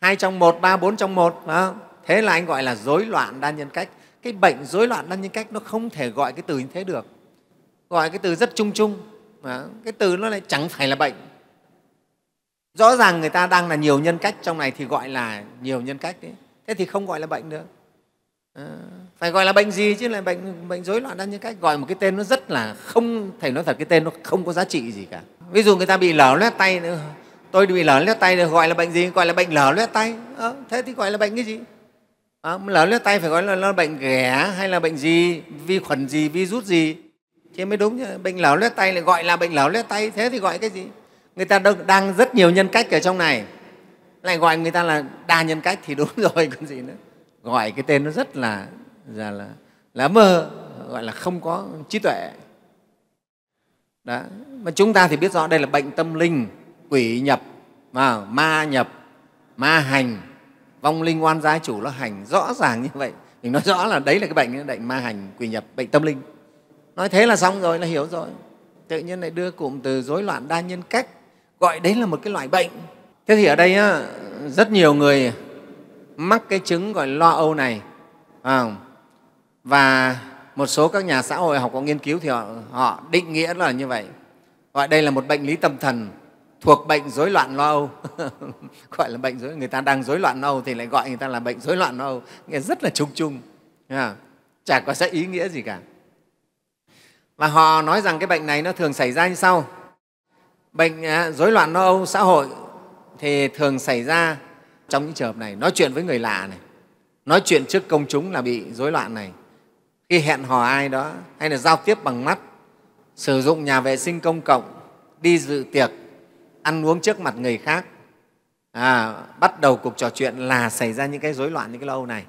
hai trong một ba bốn trong một phải thế là anh gọi là rối loạn đa nhân cách cái bệnh rối loạn năm nhân cách nó không thể gọi cái từ như thế được gọi cái từ rất chung chung mà cái từ nó lại chẳng phải là bệnh rõ ràng người ta đang là nhiều nhân cách trong này thì gọi là nhiều nhân cách đấy thế thì không gọi là bệnh nữa à, phải gọi là bệnh gì chứ là bệnh bệnh rối loạn đa nhân cách gọi một cái tên nó rất là không thể nói thật cái tên nó không có giá trị gì cả ví dụ người ta bị lở loét tay nữa tôi bị lở loét tay thì gọi là bệnh gì gọi là bệnh lở loét tay à, thế thì gọi là bệnh cái gì à, lở lét tay phải gọi là, là bệnh ghẻ hay là bệnh gì vi khuẩn gì virus gì thế mới đúng chứ bệnh lở lét tay lại gọi là bệnh lở lét tay thế thì gọi cái gì người ta đang rất nhiều nhân cách ở trong này lại gọi người ta là đa nhân cách thì đúng rồi còn gì nữa gọi cái tên nó rất là là là, là mơ gọi là không có trí tuệ đó mà chúng ta thì biết rõ đây là bệnh tâm linh quỷ nhập mà ma nhập ma hành vong linh oan gia chủ nó hành rõ ràng như vậy mình nói rõ là đấy là cái bệnh bệnh ma hành quỷ nhập bệnh tâm linh nói thế là xong rồi là hiểu rồi tự nhiên lại đưa cụm từ rối loạn đa nhân cách gọi đấy là một cái loại bệnh thế thì ở đây á, rất nhiều người mắc cái chứng gọi lo âu này không? và một số các nhà xã hội học có nghiên cứu thì họ, họ định nghĩa là như vậy gọi đây là một bệnh lý tâm thần thuộc bệnh rối loạn lo âu gọi là bệnh rối người ta đang rối loạn lo âu thì lại gọi người ta là bệnh rối loạn lo âu nghe rất là chung chung chả có sẽ ý nghĩa gì cả và họ nói rằng cái bệnh này nó thường xảy ra như sau bệnh à, rối loạn lo âu xã hội thì thường xảy ra trong những trường hợp này nói chuyện với người lạ này nói chuyện trước công chúng là bị rối loạn này khi hẹn hò ai đó hay là giao tiếp bằng mắt sử dụng nhà vệ sinh công cộng đi dự tiệc ăn uống trước mặt người khác à, bắt đầu cuộc trò chuyện là xảy ra những cái rối loạn những cái lo âu này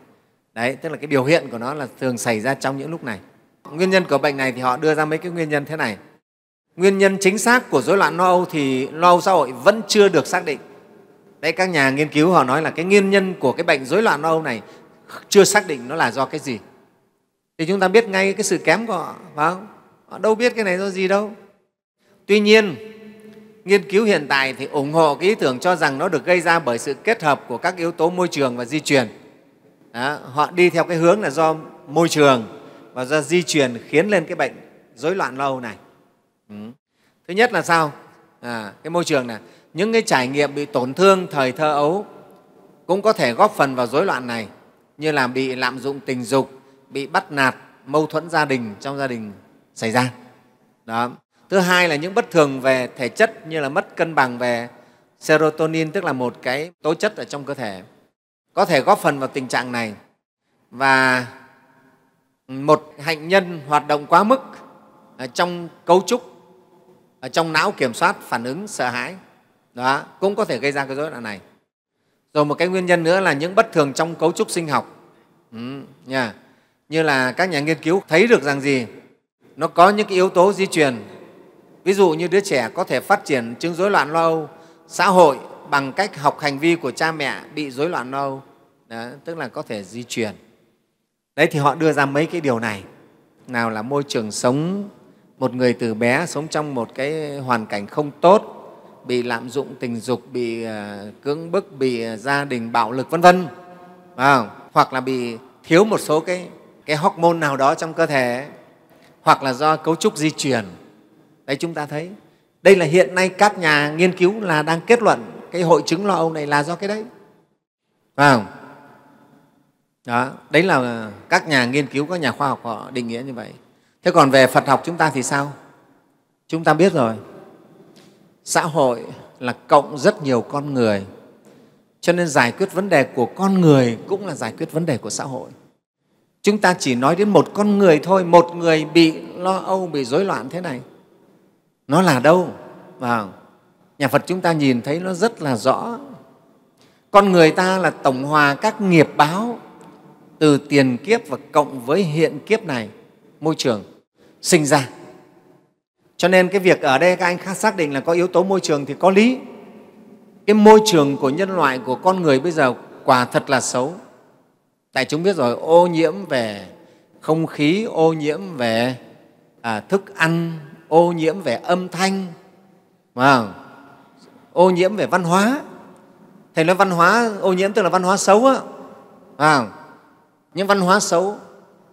đấy tức là cái biểu hiện của nó là thường xảy ra trong những lúc này nguyên nhân của bệnh này thì họ đưa ra mấy cái nguyên nhân thế này nguyên nhân chính xác của rối loạn lo âu thì lo âu xã hội vẫn chưa được xác định đấy các nhà nghiên cứu họ nói là cái nguyên nhân của cái bệnh rối loạn lo âu này chưa xác định nó là do cái gì thì chúng ta biết ngay cái sự kém của họ phải không họ đâu biết cái này do gì đâu tuy nhiên nghiên cứu hiện tại thì ủng hộ cái ý tưởng cho rằng nó được gây ra bởi sự kết hợp của các yếu tố môi trường và di truyền. Đó, họ đi theo cái hướng là do môi trường và do di truyền khiến lên cái bệnh rối loạn lâu này. Ừ. Thứ nhất là sao? À, cái môi trường này, những cái trải nghiệm bị tổn thương thời thơ ấu cũng có thể góp phần vào rối loạn này như là bị lạm dụng tình dục, bị bắt nạt, mâu thuẫn gia đình trong gia đình xảy ra. Đó thứ hai là những bất thường về thể chất như là mất cân bằng về serotonin tức là một cái tố chất ở trong cơ thể có thể góp phần vào tình trạng này và một hạnh nhân hoạt động quá mức ở trong cấu trúc ở trong não kiểm soát phản ứng sợ hãi đó cũng có thể gây ra cái rối loạn này rồi một cái nguyên nhân nữa là những bất thường trong cấu trúc sinh học ừ, yeah. như là các nhà nghiên cứu thấy được rằng gì nó có những cái yếu tố di truyền Ví dụ như đứa trẻ có thể phát triển chứng rối loạn lo âu xã hội bằng cách học hành vi của cha mẹ bị rối loạn lo âu, Đó, tức là có thể di truyền. Đấy thì họ đưa ra mấy cái điều này. Nào là môi trường sống, một người từ bé sống trong một cái hoàn cảnh không tốt, bị lạm dụng tình dục, bị ờ, cưỡng bức, bị ờ, gia đình bạo lực vân vân. hoặc là bị thiếu một số cái cái hormone nào đó trong cơ thể, hoặc là do cấu trúc di truyền đấy chúng ta thấy đây là hiện nay các nhà nghiên cứu là đang kết luận cái hội chứng lo âu này là do cái đấy phải không đó đấy là các nhà nghiên cứu các nhà khoa học họ định nghĩa như vậy thế còn về phật học chúng ta thì sao chúng ta biết rồi xã hội là cộng rất nhiều con người cho nên giải quyết vấn đề của con người cũng là giải quyết vấn đề của xã hội chúng ta chỉ nói đến một con người thôi một người bị lo âu bị rối loạn thế này nó là đâu và nhà phật chúng ta nhìn thấy nó rất là rõ con người ta là tổng hòa các nghiệp báo từ tiền kiếp và cộng với hiện kiếp này môi trường sinh ra cho nên cái việc ở đây các anh khác xác định là có yếu tố môi trường thì có lý cái môi trường của nhân loại của con người bây giờ quả thật là xấu tại chúng biết rồi ô nhiễm về không khí ô nhiễm về à, thức ăn ô nhiễm về âm thanh mà ô nhiễm về văn hóa thầy nói văn hóa ô nhiễm tức là văn hóa xấu á à, những văn hóa xấu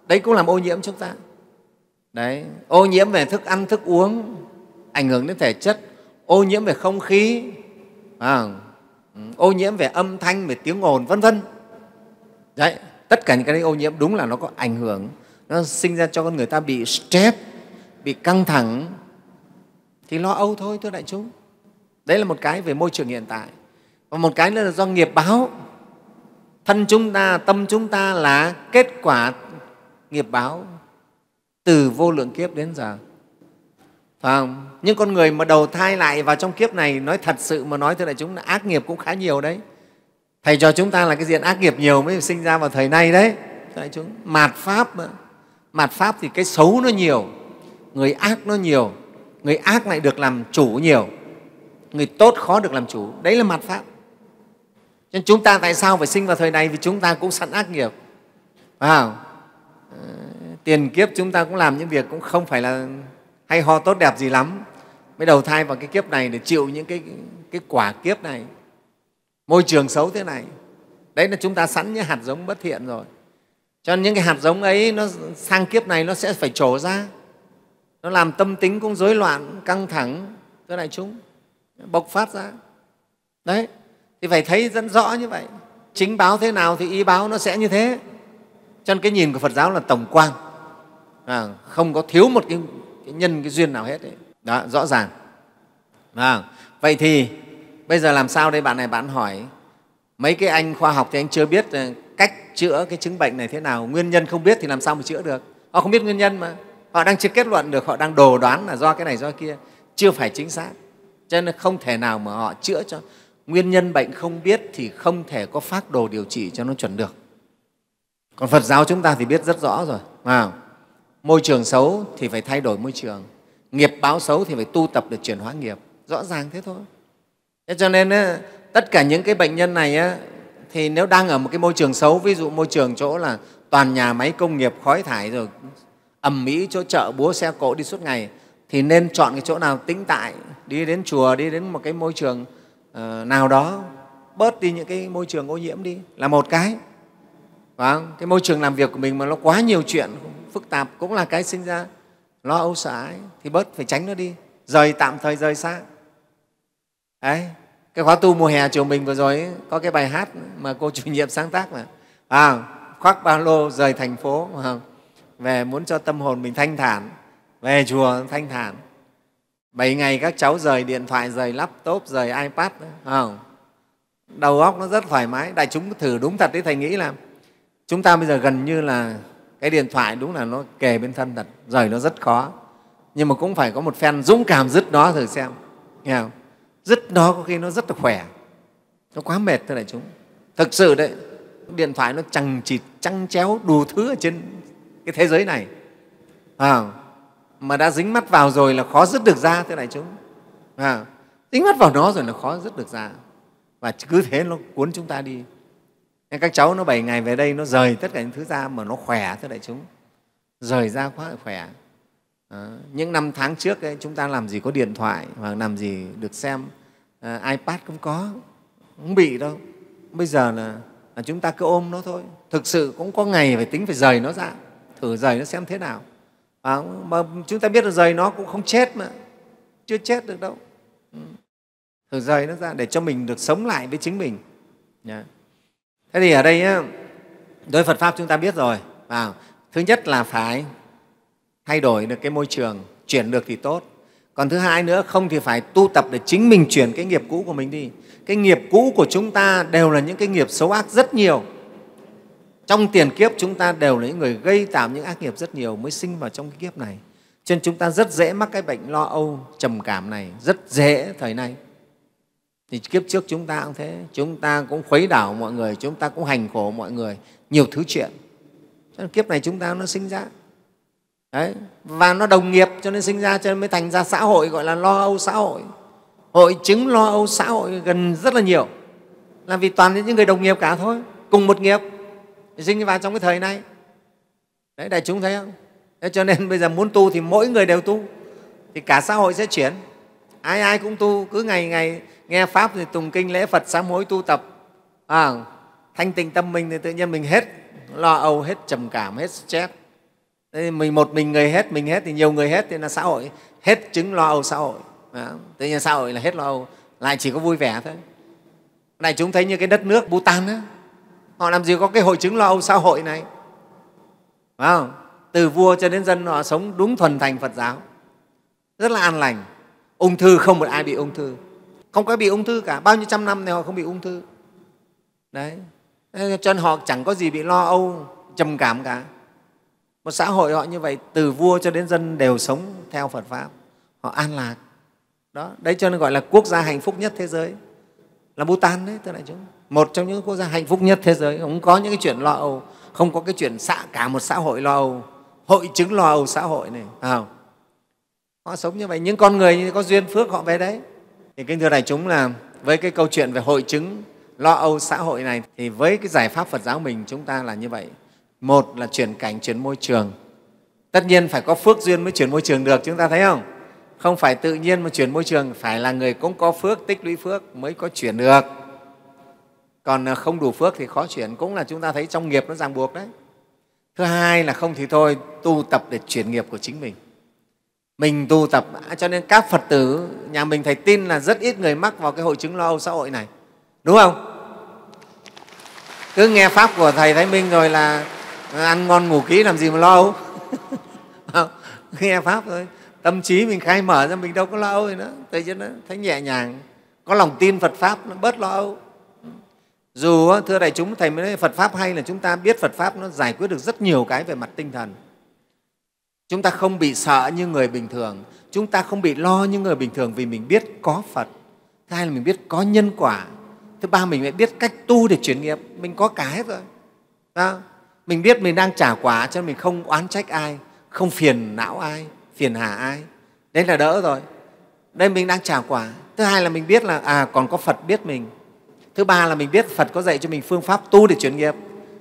đấy cũng làm ô nhiễm chúng ta đấy ô nhiễm về thức ăn thức uống ảnh hưởng đến thể chất ô nhiễm về không khí à, ô nhiễm về âm thanh về tiếng ồn vân vân đấy tất cả những cái đấy ô nhiễm đúng là nó có ảnh hưởng nó sinh ra cho con người ta bị stress bị căng thẳng thì lo âu thôi thưa đại chúng đấy là một cái về môi trường hiện tại và một cái nữa là do nghiệp báo thân chúng ta tâm chúng ta là kết quả nghiệp báo từ vô lượng kiếp đến giờ phải không? Nhưng con người mà đầu thai lại vào trong kiếp này, nói thật sự mà nói thưa đại chúng là ác nghiệp cũng khá nhiều đấy. Thầy cho chúng ta là cái diện ác nghiệp nhiều mới sinh ra vào thời nay đấy, thưa đại chúng. Mạt Pháp mà. Mạt Pháp thì cái xấu nó nhiều, người ác nó nhiều người ác lại được làm chủ nhiều người tốt khó được làm chủ đấy là mặt pháp nên chúng ta tại sao phải sinh vào thời này vì chúng ta cũng sẵn ác nghiệp phải không? Ờ, tiền kiếp chúng ta cũng làm những việc cũng không phải là hay ho tốt đẹp gì lắm mới đầu thai vào cái kiếp này để chịu những cái, cái quả kiếp này môi trường xấu thế này đấy là chúng ta sẵn những hạt giống bất thiện rồi cho nên những cái hạt giống ấy nó sang kiếp này nó sẽ phải trổ ra nó làm tâm tính cũng rối loạn căng thẳng cho đại chúng bộc phát ra đấy thì phải thấy rất rõ như vậy chính báo thế nào thì ý báo nó sẽ như thế cho nên cái nhìn của phật giáo là tổng quan à, không có thiếu một cái, cái nhân cái duyên nào hết ấy. đó rõ ràng à, vậy thì bây giờ làm sao đây bạn này bạn hỏi mấy cái anh khoa học thì anh chưa biết à, cách chữa cái chứng bệnh này thế nào nguyên nhân không biết thì làm sao mà chữa được họ không biết nguyên nhân mà họ đang chưa kết luận được họ đang đồ đoán là do cái này do kia chưa phải chính xác cho nên không thể nào mà họ chữa cho nguyên nhân bệnh không biết thì không thể có phác đồ điều trị cho nó chuẩn được còn phật giáo chúng ta thì biết rất rõ rồi à, môi trường xấu thì phải thay đổi môi trường nghiệp báo xấu thì phải tu tập được chuyển hóa nghiệp rõ ràng thế thôi thế cho nên tất cả những cái bệnh nhân này thì nếu đang ở một cái môi trường xấu ví dụ môi trường chỗ là toàn nhà máy công nghiệp khói thải rồi ầm ĩ chỗ chợ búa xe cộ đi suốt ngày thì nên chọn cái chỗ nào tĩnh tại đi đến chùa đi đến một cái môi trường ờ, nào đó bớt đi những cái môi trường ô nhiễm đi là một cái phải không? Vâng, cái môi trường làm việc của mình mà nó quá nhiều chuyện phức tạp cũng là cái sinh ra lo âu sợ ái thì bớt phải tránh nó đi rời tạm thời rời xa đấy cái khóa tu mùa hè trường mình vừa rồi ấy, có cái bài hát mà cô chủ nhiệm sáng tác mà à, khoác ba lô rời thành phố không? Vâng về muốn cho tâm hồn mình thanh thản về chùa thanh thản bảy ngày các cháu rời điện thoại rời laptop rời ipad không? đầu óc nó rất thoải mái đại chúng thử đúng thật đấy thầy nghĩ là chúng ta bây giờ gần như là cái điện thoại đúng là nó kề bên thân thật rời nó rất khó nhưng mà cũng phải có một phen dũng cảm dứt đó thử xem nghe không? dứt đó có khi nó rất là khỏe nó quá mệt thưa đại chúng thực sự đấy điện thoại nó chằng chịt chăng chéo đủ thứ ở trên cái thế giới này à, mà đã dính mắt vào rồi là khó dứt được ra thế này chúng à, dính mắt vào nó rồi là khó dứt được ra và cứ thế nó cuốn chúng ta đi nên các cháu nó bảy ngày về đây nó rời tất cả những thứ ra mà nó khỏe thế đại chúng rời ra quá là khỏe à, những năm tháng trước ấy, chúng ta làm gì có điện thoại hoặc làm gì được xem à, ipad cũng có không bị đâu bây giờ là, là chúng ta cứ ôm nó thôi thực sự cũng có ngày phải tính phải rời nó ra thử rời nó xem thế nào à, mà chúng ta biết là rời nó cũng không chết mà chưa chết được đâu thử rời nó ra để cho mình được sống lại với chính mình thế thì ở đây đối phật pháp chúng ta biết rồi à, thứ nhất là phải thay đổi được cái môi trường chuyển được thì tốt còn thứ hai nữa không thì phải tu tập để chính mình chuyển cái nghiệp cũ của mình đi cái nghiệp cũ của chúng ta đều là những cái nghiệp xấu ác rất nhiều trong tiền kiếp chúng ta đều là những người gây tạo những ác nghiệp rất nhiều mới sinh vào trong cái kiếp này. Cho nên chúng ta rất dễ mắc cái bệnh lo âu, trầm cảm này, rất dễ thời nay. Thì kiếp trước chúng ta cũng thế, chúng ta cũng khuấy đảo mọi người, chúng ta cũng hành khổ mọi người, nhiều thứ chuyện. Cho nên kiếp này chúng ta nó sinh ra. Đấy, và nó đồng nghiệp cho nên sinh ra cho nên mới thành ra xã hội gọi là lo âu xã hội hội chứng lo âu xã hội gần rất là nhiều là vì toàn những người đồng nghiệp cả thôi cùng một nghiệp sinh vào trong cái thời này đấy đại chúng thấy không thế cho nên bây giờ muốn tu thì mỗi người đều tu thì cả xã hội sẽ chuyển ai ai cũng tu cứ ngày ngày nghe pháp thì tùng kinh lễ phật sám hối tu tập à, thanh tịnh tâm mình thì tự nhiên mình hết lo âu hết trầm cảm hết stress thế mình một mình người hết mình hết thì nhiều người hết thì là xã hội hết chứng lo âu xã hội à, tự nhiên xã hội là hết lo âu lại chỉ có vui vẻ thôi này chúng thấy như cái đất nước bhutan á họ làm gì có cái hội chứng lo âu xã hội này phải không từ vua cho đến dân họ sống đúng thuần thành phật giáo rất là an lành ung thư không một ai bị ung thư không có bị ung thư cả bao nhiêu trăm năm này họ không bị ung thư đấy cho nên họ chẳng có gì bị lo âu trầm cảm cả một xã hội họ như vậy từ vua cho đến dân đều sống theo phật pháp họ an lạc đó đấy cho nên gọi là quốc gia hạnh phúc nhất thế giới là bhutan đấy tức là chúng một trong những quốc gia hạnh phúc nhất thế giới không có những cái chuyện lo âu không có cái chuyện xã cả một xã hội lo âu hội chứng lo âu xã hội này à, họ sống như vậy những con người có duyên phước họ về đấy thì kính thưa đại chúng là với cái câu chuyện về hội chứng lo âu xã hội này thì với cái giải pháp Phật giáo mình chúng ta là như vậy một là chuyển cảnh chuyển môi trường tất nhiên phải có phước duyên mới chuyển môi trường được chúng ta thấy không không phải tự nhiên mà chuyển môi trường phải là người cũng có phước tích lũy phước mới có chuyển được còn ờ, không đủ phước thì khó chuyển cũng là chúng ta thấy trong nghiệp nó ràng buộc đấy thứ hai là không thì thôi tu tập để chuyển nghiệp của chính mình mình tu tập à, cho nên các phật tử nhà mình thầy tin là rất ít người mắc vào cái hội chứng lo âu xã hội này đúng không cứ nghe pháp của thầy thái minh rồi là à, ăn ngon ngủ kỹ làm gì mà lo âu nghe pháp thôi tâm trí mình khai mở ra mình đâu có lo âu gì nữa thấy chưa nó thấy nhẹ nhàng có lòng tin phật pháp nó bớt lo âu dù thưa đại chúng, Thầy mới nói Phật Pháp hay là chúng ta biết Phật Pháp nó giải quyết được rất nhiều cái về mặt tinh thần. Chúng ta không bị sợ như người bình thường, chúng ta không bị lo như người bình thường vì mình biết có Phật. Thứ hai là mình biết có nhân quả. Thứ ba mình lại biết cách tu để chuyển nghiệp. Mình có cả hết rồi. Đó. Mình biết mình đang trả quả cho nên mình không oán trách ai, không phiền não ai, phiền hà ai. Đấy là đỡ rồi. Đây mình đang trả quả. Thứ hai là mình biết là à còn có Phật biết mình thứ ba là mình biết phật có dạy cho mình phương pháp tu để chuyển nghiệp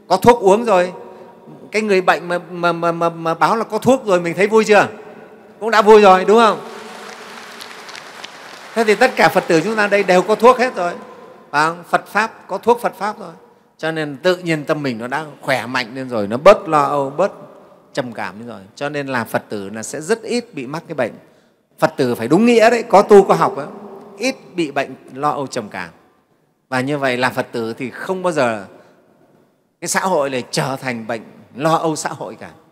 có thuốc uống rồi cái người bệnh mà, mà, mà, mà, mà báo là có thuốc rồi mình thấy vui chưa cũng đã vui rồi đúng không thế thì tất cả phật tử chúng ta đây đều có thuốc hết rồi và phật pháp có thuốc phật pháp rồi cho nên tự nhiên tâm mình nó đã khỏe mạnh lên rồi nó bớt lo âu bớt trầm cảm lên rồi cho nên là phật tử là sẽ rất ít bị mắc cái bệnh phật tử phải đúng nghĩa đấy có tu có học ấy, ít bị bệnh lo âu trầm cảm và như vậy là phật tử thì không bao giờ cái xã hội này trở thành bệnh lo âu xã hội cả